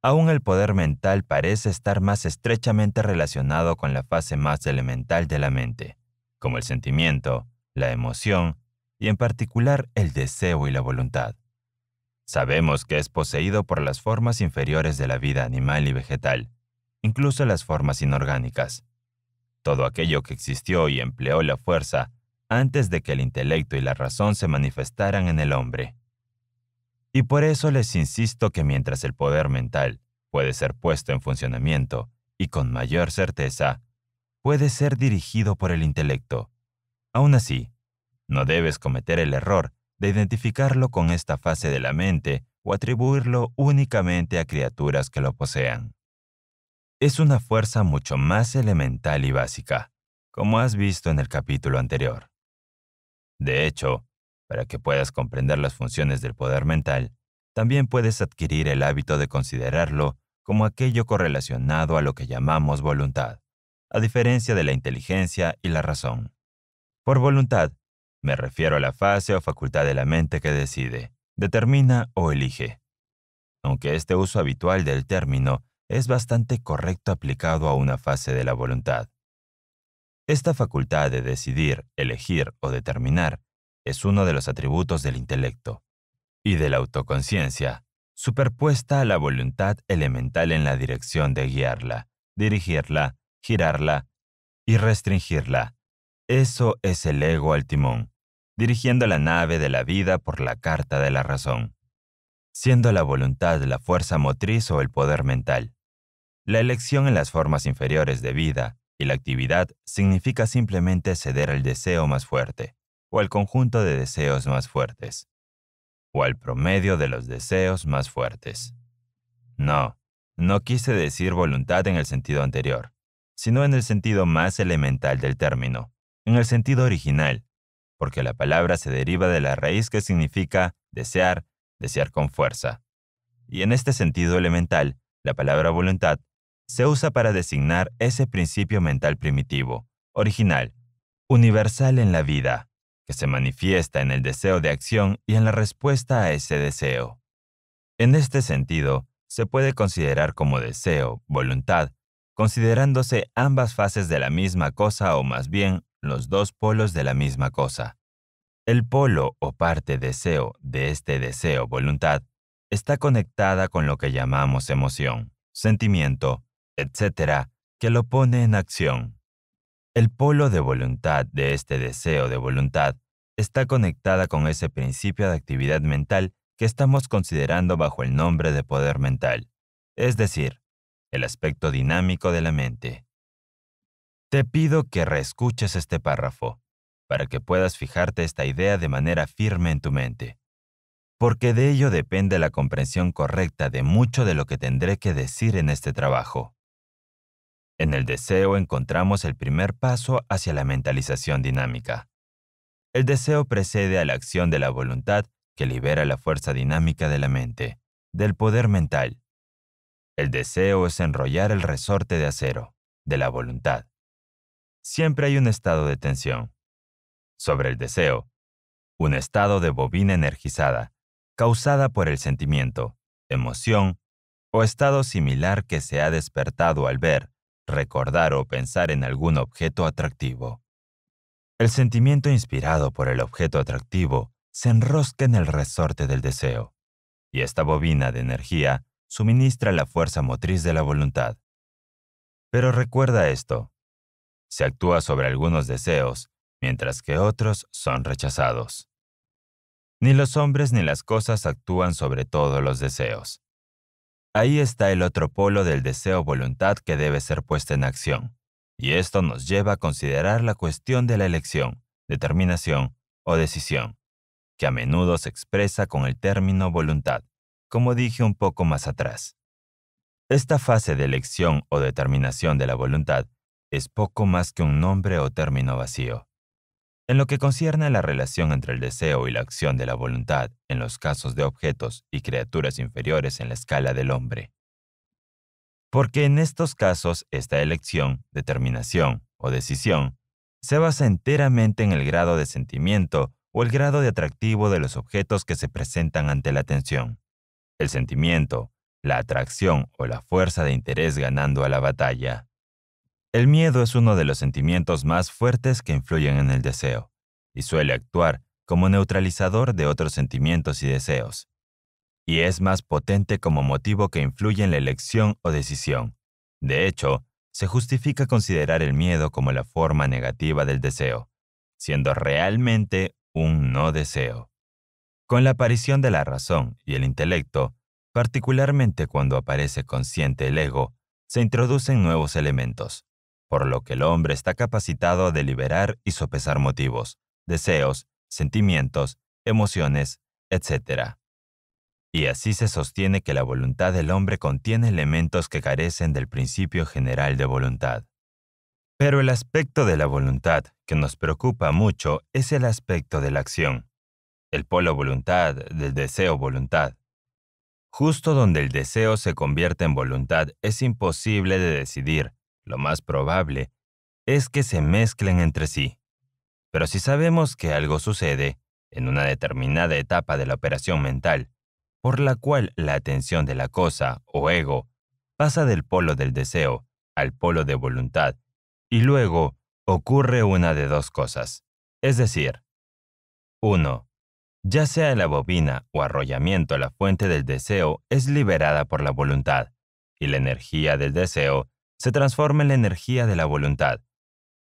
aún el poder mental parece estar más estrechamente relacionado con la fase más elemental de la mente, como el sentimiento, la emoción y en particular el deseo y la voluntad. Sabemos que es poseído por las formas inferiores de la vida animal y vegetal, incluso las formas inorgánicas. Todo aquello que existió y empleó la fuerza antes de que el intelecto y la razón se manifestaran en el hombre. Y por eso les insisto que mientras el poder mental puede ser puesto en funcionamiento y con mayor certeza, puede ser dirigido por el intelecto. Aún así, no debes cometer el error de identificarlo con esta fase de la mente o atribuirlo únicamente a criaturas que lo posean. Es una fuerza mucho más elemental y básica, como has visto en el capítulo anterior. De hecho, para que puedas comprender las funciones del poder mental, también puedes adquirir el hábito de considerarlo como aquello correlacionado a lo que llamamos voluntad a diferencia de la inteligencia y la razón. Por voluntad, me refiero a la fase o facultad de la mente que decide, determina o elige. Aunque este uso habitual del término es bastante correcto aplicado a una fase de la voluntad. Esta facultad de decidir, elegir o determinar es uno de los atributos del intelecto y de la autoconciencia, superpuesta a la voluntad elemental en la dirección de guiarla, dirigirla girarla y restringirla. Eso es el ego al timón, dirigiendo la nave de la vida por la carta de la razón, siendo la voluntad la fuerza motriz o el poder mental. La elección en las formas inferiores de vida y la actividad significa simplemente ceder al deseo más fuerte, o al conjunto de deseos más fuertes, o al promedio de los deseos más fuertes. No, no quise decir voluntad en el sentido anterior sino en el sentido más elemental del término, en el sentido original, porque la palabra se deriva de la raíz que significa desear, desear con fuerza. Y en este sentido elemental, la palabra voluntad se usa para designar ese principio mental primitivo, original, universal en la vida, que se manifiesta en el deseo de acción y en la respuesta a ese deseo. En este sentido, se puede considerar como deseo, voluntad, considerándose ambas fases de la misma cosa o más bien los dos polos de la misma cosa. El polo o parte deseo de este deseo voluntad está conectada con lo que llamamos emoción, sentimiento, etc., que lo pone en acción. El polo de voluntad de este deseo de voluntad está conectada con ese principio de actividad mental que estamos considerando bajo el nombre de poder mental, es decir, el aspecto dinámico de la mente. Te pido que reescuches este párrafo, para que puedas fijarte esta idea de manera firme en tu mente, porque de ello depende la comprensión correcta de mucho de lo que tendré que decir en este trabajo. En el deseo encontramos el primer paso hacia la mentalización dinámica. El deseo precede a la acción de la voluntad que libera la fuerza dinámica de la mente, del poder mental, el deseo es enrollar el resorte de acero, de la voluntad. Siempre hay un estado de tensión. Sobre el deseo, un estado de bobina energizada, causada por el sentimiento, emoción o estado similar que se ha despertado al ver, recordar o pensar en algún objeto atractivo. El sentimiento inspirado por el objeto atractivo se enrosca en el resorte del deseo, y esta bobina de energía suministra la fuerza motriz de la voluntad. Pero recuerda esto. Se actúa sobre algunos deseos, mientras que otros son rechazados. Ni los hombres ni las cosas actúan sobre todos los deseos. Ahí está el otro polo del deseo-voluntad que debe ser puesta en acción. Y esto nos lleva a considerar la cuestión de la elección, determinación o decisión, que a menudo se expresa con el término voluntad como dije un poco más atrás. Esta fase de elección o determinación de la voluntad es poco más que un nombre o término vacío. En lo que concierne a la relación entre el deseo y la acción de la voluntad en los casos de objetos y criaturas inferiores en la escala del hombre. Porque en estos casos esta elección, determinación o decisión se basa enteramente en el grado de sentimiento o el grado de atractivo de los objetos que se presentan ante la atención el sentimiento, la atracción o la fuerza de interés ganando a la batalla. El miedo es uno de los sentimientos más fuertes que influyen en el deseo, y suele actuar como neutralizador de otros sentimientos y deseos, y es más potente como motivo que influye en la elección o decisión. De hecho, se justifica considerar el miedo como la forma negativa del deseo, siendo realmente un no deseo. Con la aparición de la razón y el intelecto, particularmente cuando aparece consciente el ego, se introducen nuevos elementos, por lo que el hombre está capacitado a deliberar y sopesar motivos, deseos, sentimientos, emociones, etc. Y así se sostiene que la voluntad del hombre contiene elementos que carecen del principio general de voluntad. Pero el aspecto de la voluntad que nos preocupa mucho es el aspecto de la acción, el polo voluntad del deseo voluntad. Justo donde el deseo se convierte en voluntad es imposible de decidir, lo más probable es que se mezclen entre sí. Pero si sabemos que algo sucede, en una determinada etapa de la operación mental, por la cual la atención de la cosa o ego pasa del polo del deseo al polo de voluntad, y luego ocurre una de dos cosas, es decir, 1 ya sea la bobina o arrollamiento a la fuente del deseo, es liberada por la voluntad, y la energía del deseo se transforma en la energía de la voluntad,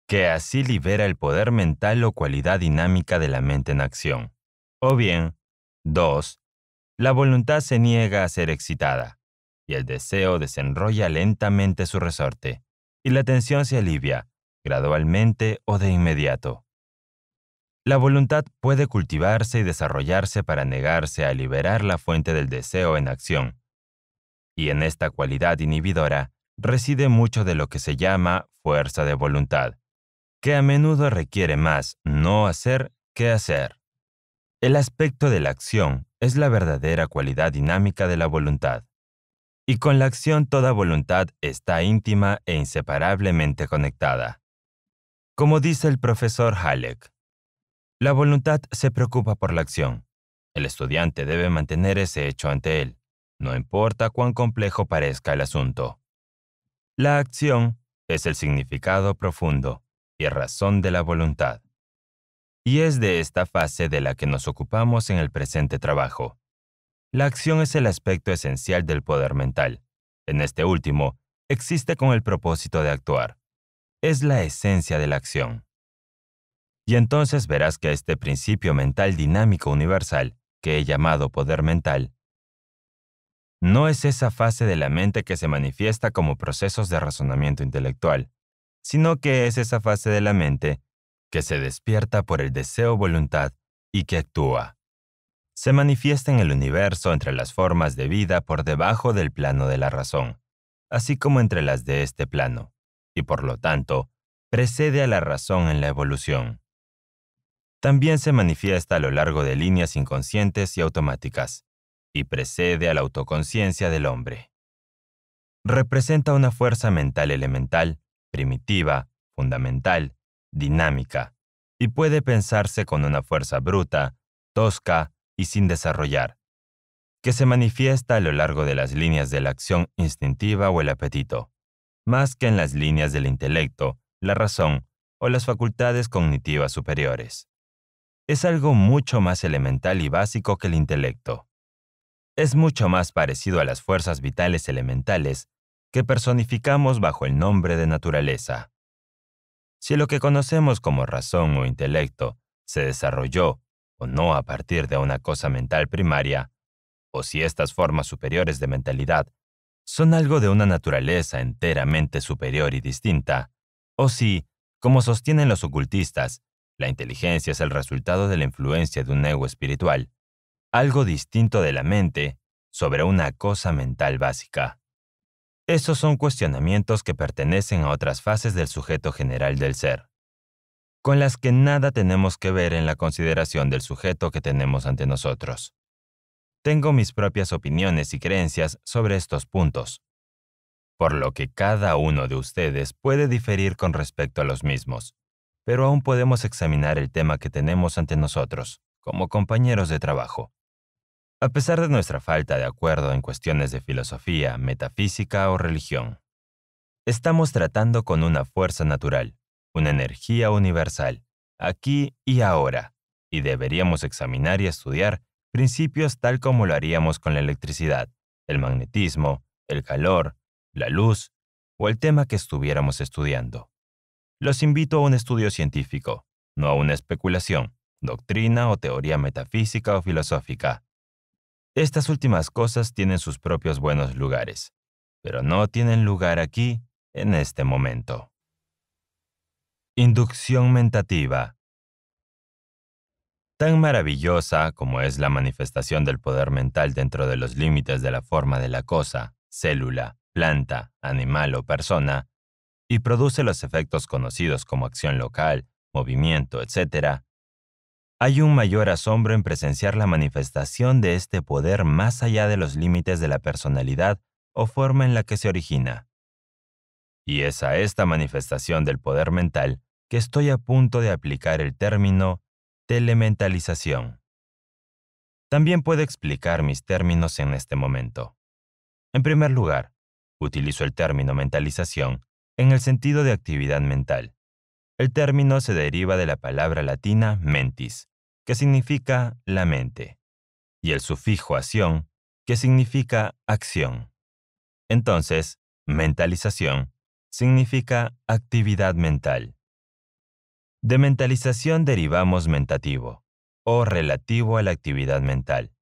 que así libera el poder mental o cualidad dinámica de la mente en acción. O bien, 2. La voluntad se niega a ser excitada, y el deseo desenrolla lentamente su resorte, y la tensión se alivia, gradualmente o de inmediato. La voluntad puede cultivarse y desarrollarse para negarse a liberar la fuente del deseo en acción. Y en esta cualidad inhibidora reside mucho de lo que se llama fuerza de voluntad, que a menudo requiere más no hacer que hacer. El aspecto de la acción es la verdadera cualidad dinámica de la voluntad. Y con la acción toda voluntad está íntima e inseparablemente conectada. Como dice el profesor Halleck, la voluntad se preocupa por la acción. El estudiante debe mantener ese hecho ante él, no importa cuán complejo parezca el asunto. La acción es el significado profundo y razón de la voluntad. Y es de esta fase de la que nos ocupamos en el presente trabajo. La acción es el aspecto esencial del poder mental. En este último, existe con el propósito de actuar. Es la esencia de la acción y entonces verás que este principio mental dinámico universal, que he llamado poder mental, no es esa fase de la mente que se manifiesta como procesos de razonamiento intelectual, sino que es esa fase de la mente que se despierta por el deseo voluntad y que actúa. Se manifiesta en el universo entre las formas de vida por debajo del plano de la razón, así como entre las de este plano, y por lo tanto, precede a la razón en la evolución también se manifiesta a lo largo de líneas inconscientes y automáticas, y precede a la autoconciencia del hombre. Representa una fuerza mental elemental, primitiva, fundamental, dinámica, y puede pensarse con una fuerza bruta, tosca y sin desarrollar, que se manifiesta a lo largo de las líneas de la acción instintiva o el apetito, más que en las líneas del intelecto, la razón o las facultades cognitivas superiores es algo mucho más elemental y básico que el intelecto. Es mucho más parecido a las fuerzas vitales elementales que personificamos bajo el nombre de naturaleza. Si lo que conocemos como razón o intelecto se desarrolló o no a partir de una cosa mental primaria, o si estas formas superiores de mentalidad son algo de una naturaleza enteramente superior y distinta, o si, como sostienen los ocultistas, la inteligencia es el resultado de la influencia de un ego espiritual, algo distinto de la mente, sobre una cosa mental básica. Esos son cuestionamientos que pertenecen a otras fases del sujeto general del ser, con las que nada tenemos que ver en la consideración del sujeto que tenemos ante nosotros. Tengo mis propias opiniones y creencias sobre estos puntos, por lo que cada uno de ustedes puede diferir con respecto a los mismos pero aún podemos examinar el tema que tenemos ante nosotros, como compañeros de trabajo. A pesar de nuestra falta de acuerdo en cuestiones de filosofía, metafísica o religión, estamos tratando con una fuerza natural, una energía universal, aquí y ahora, y deberíamos examinar y estudiar principios tal como lo haríamos con la electricidad, el magnetismo, el calor, la luz o el tema que estuviéramos estudiando los invito a un estudio científico, no a una especulación, doctrina o teoría metafísica o filosófica. Estas últimas cosas tienen sus propios buenos lugares, pero no tienen lugar aquí, en este momento. Inducción mentativa. Tan maravillosa como es la manifestación del poder mental dentro de los límites de la forma de la cosa, célula, planta, animal o persona, y produce los efectos conocidos como acción local, movimiento, etc., hay un mayor asombro en presenciar la manifestación de este poder más allá de los límites de la personalidad o forma en la que se origina. Y es a esta manifestación del poder mental que estoy a punto de aplicar el término telementalización. También puedo explicar mis términos en este momento. En primer lugar, utilizo el término mentalización en el sentido de actividad mental. El término se deriva de la palabra latina mentis, que significa la mente, y el sufijo acción, que significa acción. Entonces, mentalización significa actividad mental. De mentalización derivamos mentativo, o relativo a la actividad mental,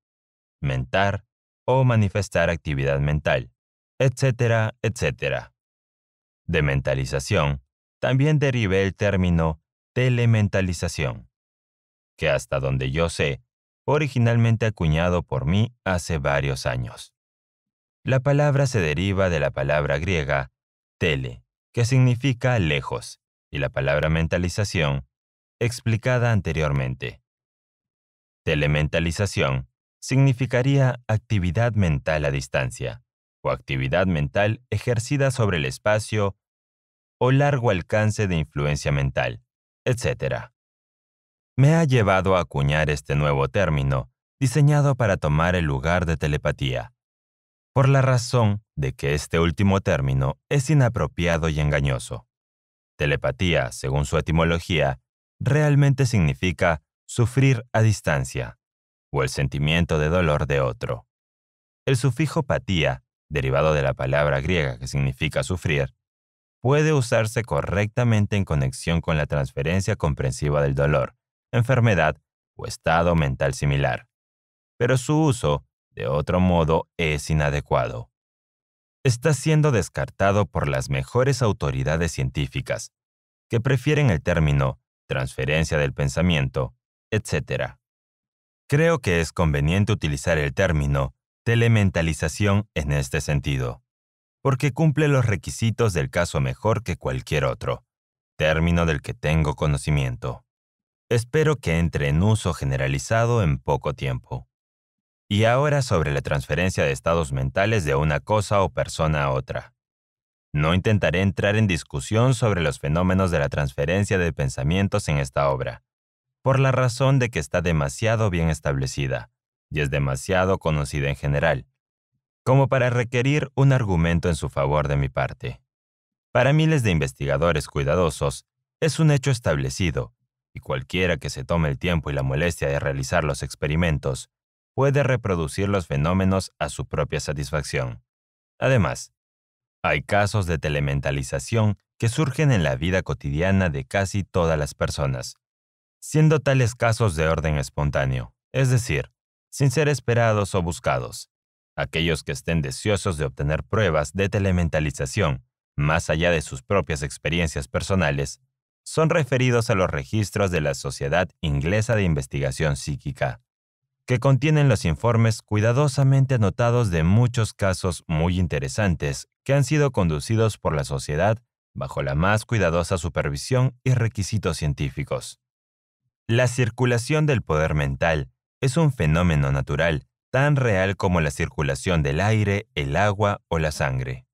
mentar o manifestar actividad mental, etcétera, etcétera de mentalización, también derive el término telementalización, que hasta donde yo sé, originalmente acuñado por mí hace varios años. La palabra se deriva de la palabra griega tele, que significa lejos, y la palabra mentalización, explicada anteriormente. Telementalización significaría actividad mental a distancia, actividad mental ejercida sobre el espacio o largo alcance de influencia mental, etc. Me ha llevado a acuñar este nuevo término, diseñado para tomar el lugar de telepatía, por la razón de que este último término es inapropiado y engañoso. Telepatía, según su etimología, realmente significa sufrir a distancia, o el sentimiento de dolor de otro. El sufijo patía derivado de la palabra griega que significa sufrir, puede usarse correctamente en conexión con la transferencia comprensiva del dolor, enfermedad o estado mental similar. Pero su uso, de otro modo, es inadecuado. Está siendo descartado por las mejores autoridades científicas, que prefieren el término transferencia del pensamiento, etc. Creo que es conveniente utilizar el término elementalización en este sentido, porque cumple los requisitos del caso mejor que cualquier otro, término del que tengo conocimiento. Espero que entre en uso generalizado en poco tiempo. Y ahora sobre la transferencia de estados mentales de una cosa o persona a otra. No intentaré entrar en discusión sobre los fenómenos de la transferencia de pensamientos en esta obra, por la razón de que está demasiado bien establecida y es demasiado conocida en general, como para requerir un argumento en su favor de mi parte. Para miles de investigadores cuidadosos, es un hecho establecido, y cualquiera que se tome el tiempo y la molestia de realizar los experimentos puede reproducir los fenómenos a su propia satisfacción. Además, hay casos de telementalización que surgen en la vida cotidiana de casi todas las personas, siendo tales casos de orden espontáneo, es decir, sin ser esperados o buscados. Aquellos que estén deseosos de obtener pruebas de telementalización, más allá de sus propias experiencias personales, son referidos a los registros de la Sociedad Inglesa de Investigación Psíquica, que contienen los informes cuidadosamente anotados de muchos casos muy interesantes que han sido conducidos por la sociedad bajo la más cuidadosa supervisión y requisitos científicos. La circulación del poder mental es un fenómeno natural, tan real como la circulación del aire, el agua o la sangre.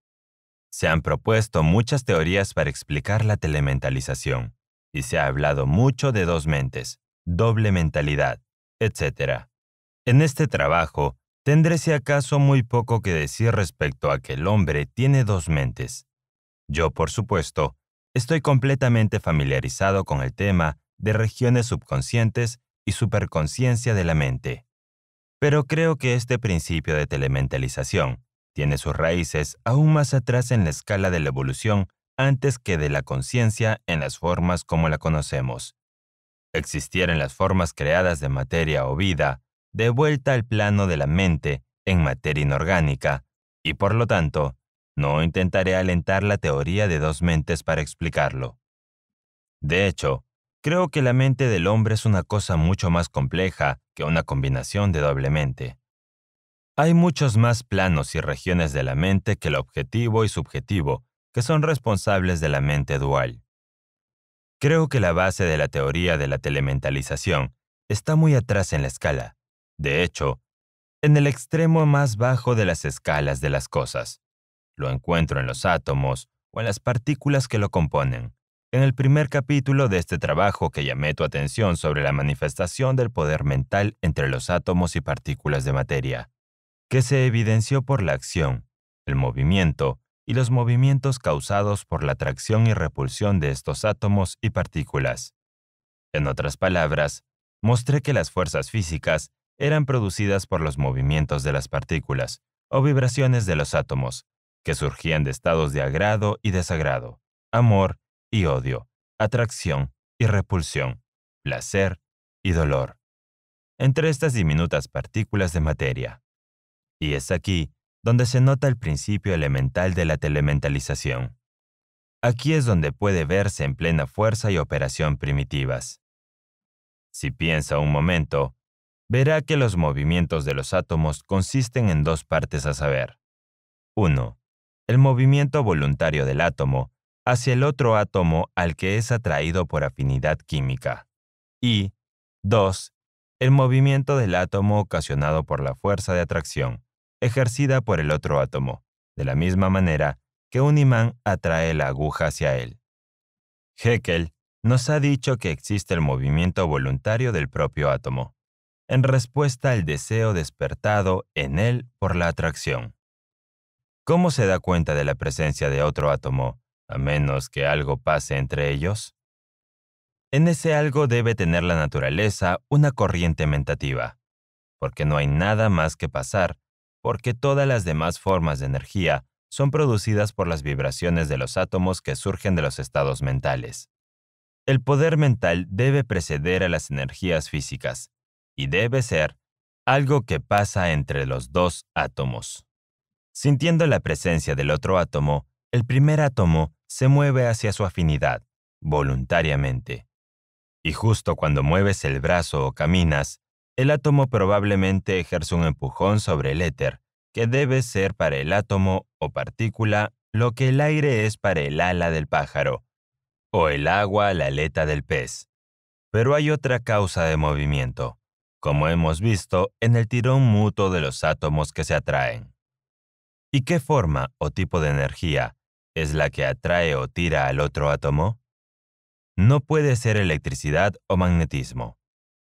Se han propuesto muchas teorías para explicar la telementalización, y se ha hablado mucho de dos mentes, doble mentalidad, etc. En este trabajo, tendré si acaso muy poco que decir respecto a que el hombre tiene dos mentes. Yo, por supuesto, estoy completamente familiarizado con el tema de regiones subconscientes y superconciencia de la mente. Pero creo que este principio de telementalización tiene sus raíces aún más atrás en la escala de la evolución antes que de la conciencia en las formas como la conocemos. Existieran las formas creadas de materia o vida, de vuelta al plano de la mente en materia inorgánica, y por lo tanto, no intentaré alentar la teoría de dos mentes para explicarlo. De hecho, Creo que la mente del hombre es una cosa mucho más compleja que una combinación de doble mente. Hay muchos más planos y regiones de la mente que el objetivo y subjetivo, que son responsables de la mente dual. Creo que la base de la teoría de la telementalización está muy atrás en la escala. De hecho, en el extremo más bajo de las escalas de las cosas. Lo encuentro en los átomos o en las partículas que lo componen. En el primer capítulo de este trabajo que llamé tu atención sobre la manifestación del poder mental entre los átomos y partículas de materia, que se evidenció por la acción, el movimiento y los movimientos causados por la atracción y repulsión de estos átomos y partículas. En otras palabras, mostré que las fuerzas físicas eran producidas por los movimientos de las partículas o vibraciones de los átomos, que surgían de estados de agrado y desagrado, amor y odio, atracción y repulsión, placer y dolor, entre estas diminutas partículas de materia. Y es aquí donde se nota el principio elemental de la telementalización. Aquí es donde puede verse en plena fuerza y operación primitivas. Si piensa un momento, verá que los movimientos de los átomos consisten en dos partes a saber. 1. El movimiento voluntario del átomo, hacia el otro átomo al que es atraído por afinidad química. Y 2. El movimiento del átomo ocasionado por la fuerza de atracción, ejercida por el otro átomo, de la misma manera que un imán atrae la aguja hacia él. Haeckel nos ha dicho que existe el movimiento voluntario del propio átomo, en respuesta al deseo despertado en él por la atracción. ¿Cómo se da cuenta de la presencia de otro átomo a menos que algo pase entre ellos? En ese algo debe tener la naturaleza una corriente mentativa, porque no hay nada más que pasar, porque todas las demás formas de energía son producidas por las vibraciones de los átomos que surgen de los estados mentales. El poder mental debe preceder a las energías físicas, y debe ser algo que pasa entre los dos átomos. Sintiendo la presencia del otro átomo, el primer átomo se mueve hacia su afinidad, voluntariamente. Y justo cuando mueves el brazo o caminas, el átomo probablemente ejerce un empujón sobre el éter, que debe ser para el átomo o partícula lo que el aire es para el ala del pájaro, o el agua la aleta del pez. Pero hay otra causa de movimiento, como hemos visto en el tirón mutuo de los átomos que se atraen. ¿Y qué forma o tipo de energía es la que atrae o tira al otro átomo? No puede ser electricidad o magnetismo,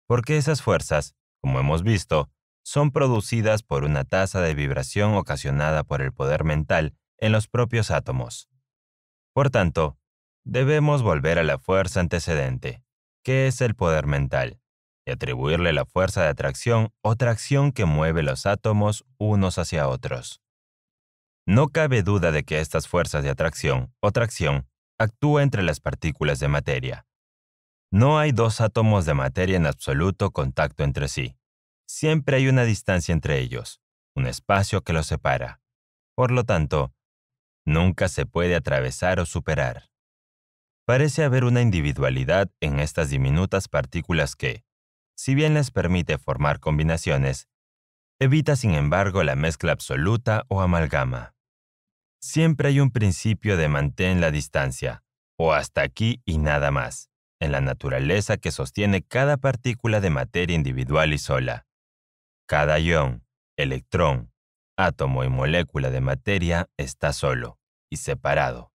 porque esas fuerzas, como hemos visto, son producidas por una tasa de vibración ocasionada por el poder mental en los propios átomos. Por tanto, debemos volver a la fuerza antecedente, que es el poder mental, y atribuirle la fuerza de atracción o tracción que mueve los átomos unos hacia otros. No cabe duda de que estas fuerzas de atracción o tracción actúan entre las partículas de materia. No hay dos átomos de materia en absoluto contacto entre sí. Siempre hay una distancia entre ellos, un espacio que los separa. Por lo tanto, nunca se puede atravesar o superar. Parece haber una individualidad en estas diminutas partículas que, si bien les permite formar combinaciones, evita sin embargo la mezcla absoluta o amalgama. Siempre hay un principio de mantén la distancia, o hasta aquí y nada más, en la naturaleza que sostiene cada partícula de materia individual y sola. Cada ion, electrón, átomo y molécula de materia está solo y separado,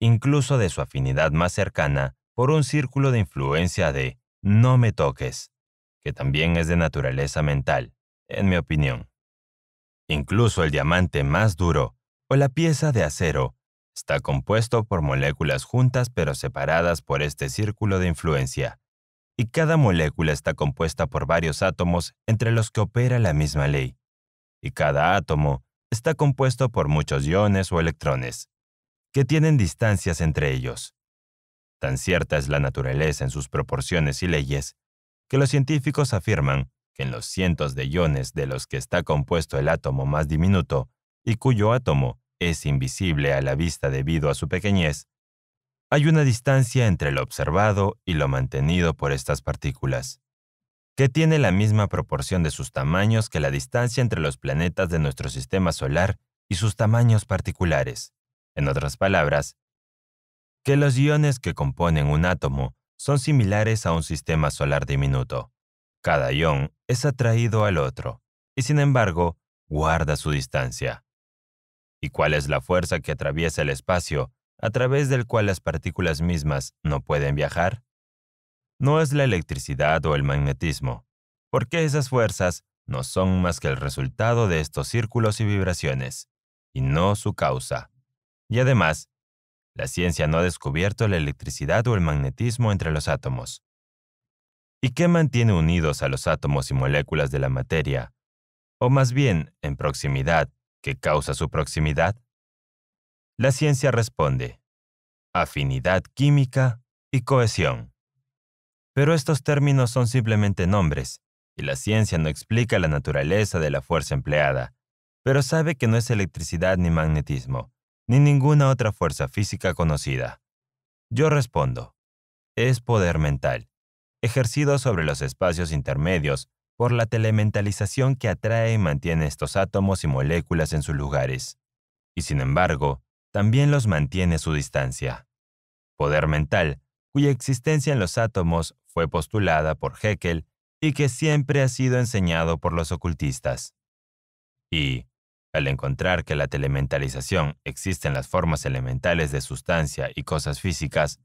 incluso de su afinidad más cercana, por un círculo de influencia de no me toques, que también es de naturaleza mental, en mi opinión. Incluso el diamante más duro o la pieza de acero está compuesto por moléculas juntas pero separadas por este círculo de influencia, y cada molécula está compuesta por varios átomos entre los que opera la misma ley, y cada átomo está compuesto por muchos iones o electrones, que tienen distancias entre ellos. Tan cierta es la naturaleza en sus proporciones y leyes, que los científicos afirman que en los cientos de iones de los que está compuesto el átomo más diminuto, y cuyo átomo es invisible a la vista debido a su pequeñez, hay una distancia entre lo observado y lo mantenido por estas partículas, que tiene la misma proporción de sus tamaños que la distancia entre los planetas de nuestro sistema solar y sus tamaños particulares. En otras palabras, que los iones que componen un átomo son similares a un sistema solar diminuto. Cada ion es atraído al otro, y sin embargo, guarda su distancia y cuál es la fuerza que atraviesa el espacio a través del cual las partículas mismas no pueden viajar? No es la electricidad o el magnetismo, porque esas fuerzas no son más que el resultado de estos círculos y vibraciones, y no su causa. Y además, la ciencia no ha descubierto la electricidad o el magnetismo entre los átomos. ¿Y qué mantiene unidos a los átomos y moléculas de la materia? O más bien, en proximidad, ¿Qué causa su proximidad? La ciencia responde, afinidad química y cohesión. Pero estos términos son simplemente nombres, y la ciencia no explica la naturaleza de la fuerza empleada, pero sabe que no es electricidad ni magnetismo, ni ninguna otra fuerza física conocida. Yo respondo, es poder mental, ejercido sobre los espacios intermedios por la telementalización que atrae y mantiene estos átomos y moléculas en sus lugares, y sin embargo, también los mantiene a su distancia. Poder mental, cuya existencia en los átomos fue postulada por Haeckel y que siempre ha sido enseñado por los ocultistas. Y, al encontrar que la telementalización existe en las formas elementales de sustancia y cosas físicas,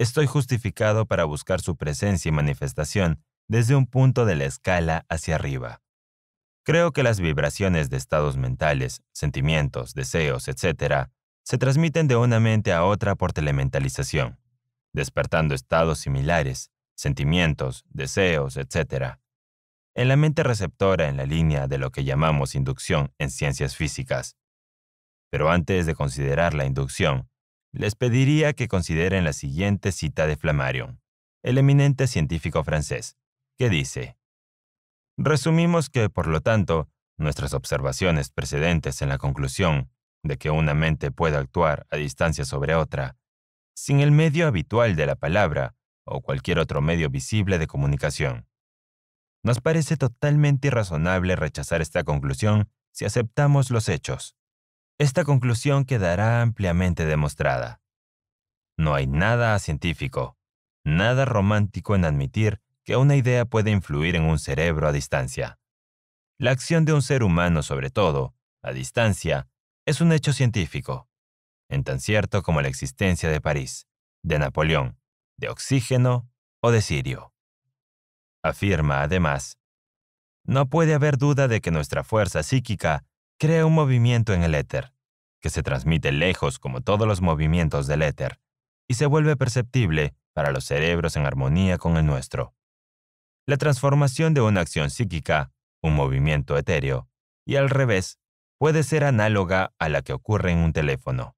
estoy justificado para buscar su presencia y manifestación desde un punto de la escala hacia arriba. Creo que las vibraciones de estados mentales, sentimientos, deseos, etc., se transmiten de una mente a otra por telementalización, despertando estados similares, sentimientos, deseos, etc. En la mente receptora en la línea de lo que llamamos inducción en ciencias físicas. Pero antes de considerar la inducción, les pediría que consideren la siguiente cita de Flammarion, el eminente científico francés que dice, Resumimos que, por lo tanto, nuestras observaciones precedentes en la conclusión de que una mente puede actuar a distancia sobre otra, sin el medio habitual de la palabra o cualquier otro medio visible de comunicación. Nos parece totalmente irrazonable rechazar esta conclusión si aceptamos los hechos. Esta conclusión quedará ampliamente demostrada. No hay nada científico, nada romántico en admitir que una idea puede influir en un cerebro a distancia. La acción de un ser humano, sobre todo, a distancia, es un hecho científico, en tan cierto como la existencia de París, de Napoleón, de oxígeno o de Sirio. Afirma, además, no puede haber duda de que nuestra fuerza psíquica crea un movimiento en el éter, que se transmite lejos como todos los movimientos del éter, y se vuelve perceptible para los cerebros en armonía con el nuestro la transformación de una acción psíquica, un movimiento etéreo, y al revés, puede ser análoga a la que ocurre en un teléfono,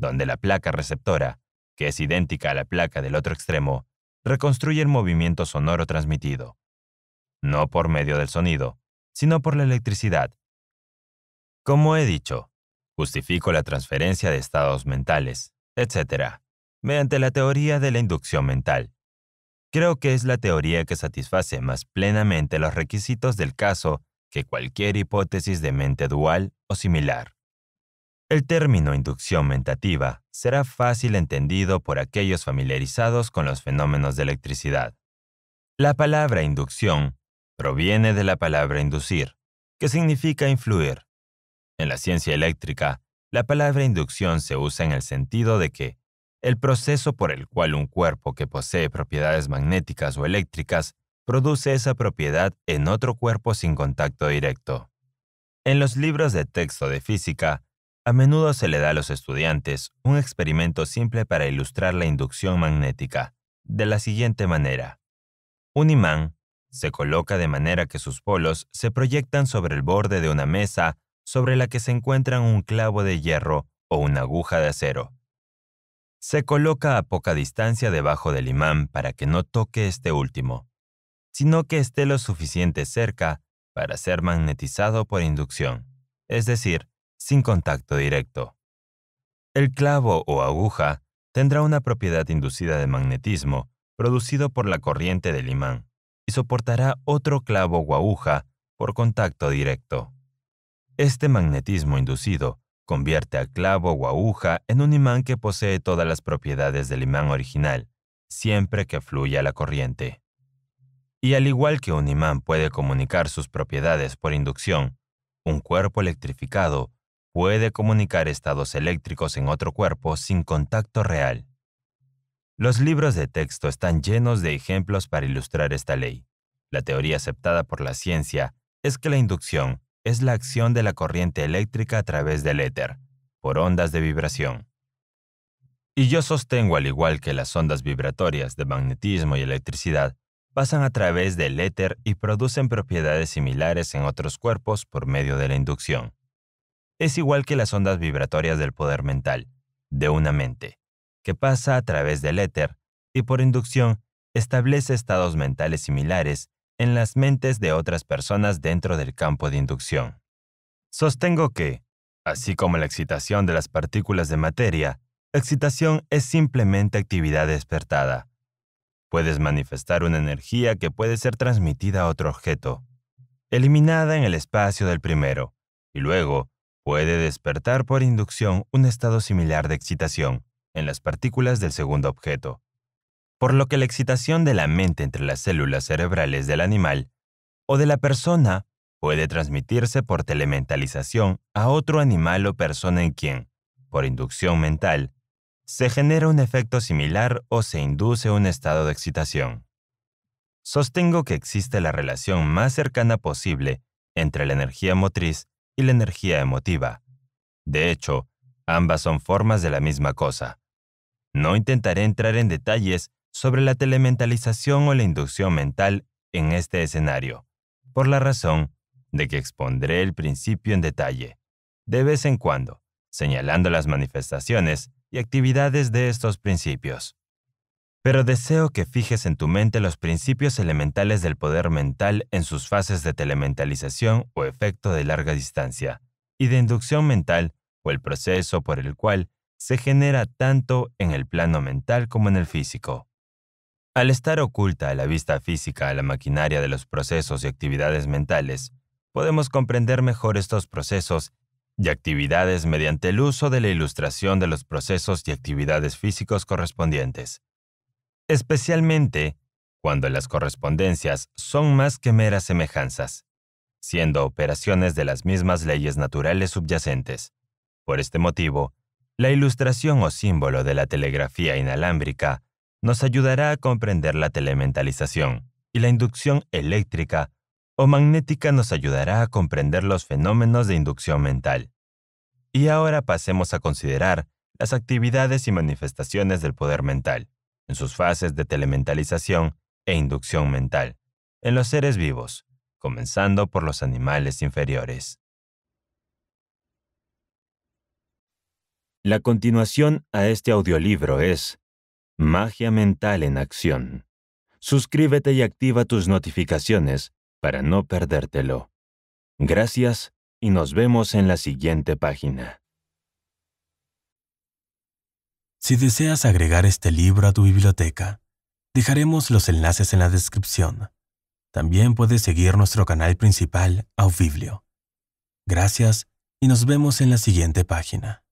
donde la placa receptora, que es idéntica a la placa del otro extremo, reconstruye el movimiento sonoro transmitido, no por medio del sonido, sino por la electricidad. Como he dicho, justifico la transferencia de estados mentales, etc., mediante la teoría de la inducción mental, Creo que es la teoría que satisface más plenamente los requisitos del caso que cualquier hipótesis de mente dual o similar. El término inducción mentativa será fácil entendido por aquellos familiarizados con los fenómenos de electricidad. La palabra inducción proviene de la palabra inducir, que significa influir. En la ciencia eléctrica, la palabra inducción se usa en el sentido de que el proceso por el cual un cuerpo que posee propiedades magnéticas o eléctricas produce esa propiedad en otro cuerpo sin contacto directo. En los libros de texto de física, a menudo se le da a los estudiantes un experimento simple para ilustrar la inducción magnética, de la siguiente manera. Un imán se coloca de manera que sus polos se proyectan sobre el borde de una mesa sobre la que se encuentran un clavo de hierro o una aguja de acero se coloca a poca distancia debajo del imán para que no toque este último, sino que esté lo suficiente cerca para ser magnetizado por inducción, es decir, sin contacto directo. El clavo o aguja tendrá una propiedad inducida de magnetismo producido por la corriente del imán y soportará otro clavo o aguja por contacto directo. Este magnetismo inducido Convierte a clavo o aguja en un imán que posee todas las propiedades del imán original, siempre que fluya la corriente. Y al igual que un imán puede comunicar sus propiedades por inducción, un cuerpo electrificado puede comunicar estados eléctricos en otro cuerpo sin contacto real. Los libros de texto están llenos de ejemplos para ilustrar esta ley. La teoría aceptada por la ciencia es que la inducción es la acción de la corriente eléctrica a través del éter, por ondas de vibración. Y yo sostengo, al igual que las ondas vibratorias de magnetismo y electricidad, pasan a través del éter y producen propiedades similares en otros cuerpos por medio de la inducción. Es igual que las ondas vibratorias del poder mental, de una mente, que pasa a través del éter y por inducción establece estados mentales similares en las mentes de otras personas dentro del campo de inducción. Sostengo que, así como la excitación de las partículas de materia, excitación es simplemente actividad despertada. Puedes manifestar una energía que puede ser transmitida a otro objeto, eliminada en el espacio del primero, y luego puede despertar por inducción un estado similar de excitación en las partículas del segundo objeto por lo que la excitación de la mente entre las células cerebrales del animal o de la persona puede transmitirse por telementalización a otro animal o persona en quien, por inducción mental, se genera un efecto similar o se induce un estado de excitación. Sostengo que existe la relación más cercana posible entre la energía motriz y la energía emotiva. De hecho, ambas son formas de la misma cosa. No intentaré entrar en detalles sobre la telementalización o la inducción mental en este escenario, por la razón de que expondré el principio en detalle, de vez en cuando, señalando las manifestaciones y actividades de estos principios. Pero deseo que fijes en tu mente los principios elementales del poder mental en sus fases de telementalización o efecto de larga distancia, y de inducción mental o el proceso por el cual se genera tanto en el plano mental como en el físico. Al estar oculta a la vista física a la maquinaria de los procesos y actividades mentales, podemos comprender mejor estos procesos y actividades mediante el uso de la ilustración de los procesos y actividades físicos correspondientes, especialmente cuando las correspondencias son más que meras semejanzas, siendo operaciones de las mismas leyes naturales subyacentes. Por este motivo, la ilustración o símbolo de la telegrafía inalámbrica nos ayudará a comprender la telementalización y la inducción eléctrica o magnética nos ayudará a comprender los fenómenos de inducción mental. Y ahora pasemos a considerar las actividades y manifestaciones del poder mental, en sus fases de telementalización e inducción mental, en los seres vivos, comenzando por los animales inferiores. La continuación a este audiolibro es Magia Mental en Acción. Suscríbete y activa tus notificaciones para no perdértelo. Gracias y nos vemos en la siguiente página. Si deseas agregar este libro a tu biblioteca, dejaremos los enlaces en la descripción. También puedes seguir nuestro canal principal, AuFiblio. Gracias y nos vemos en la siguiente página.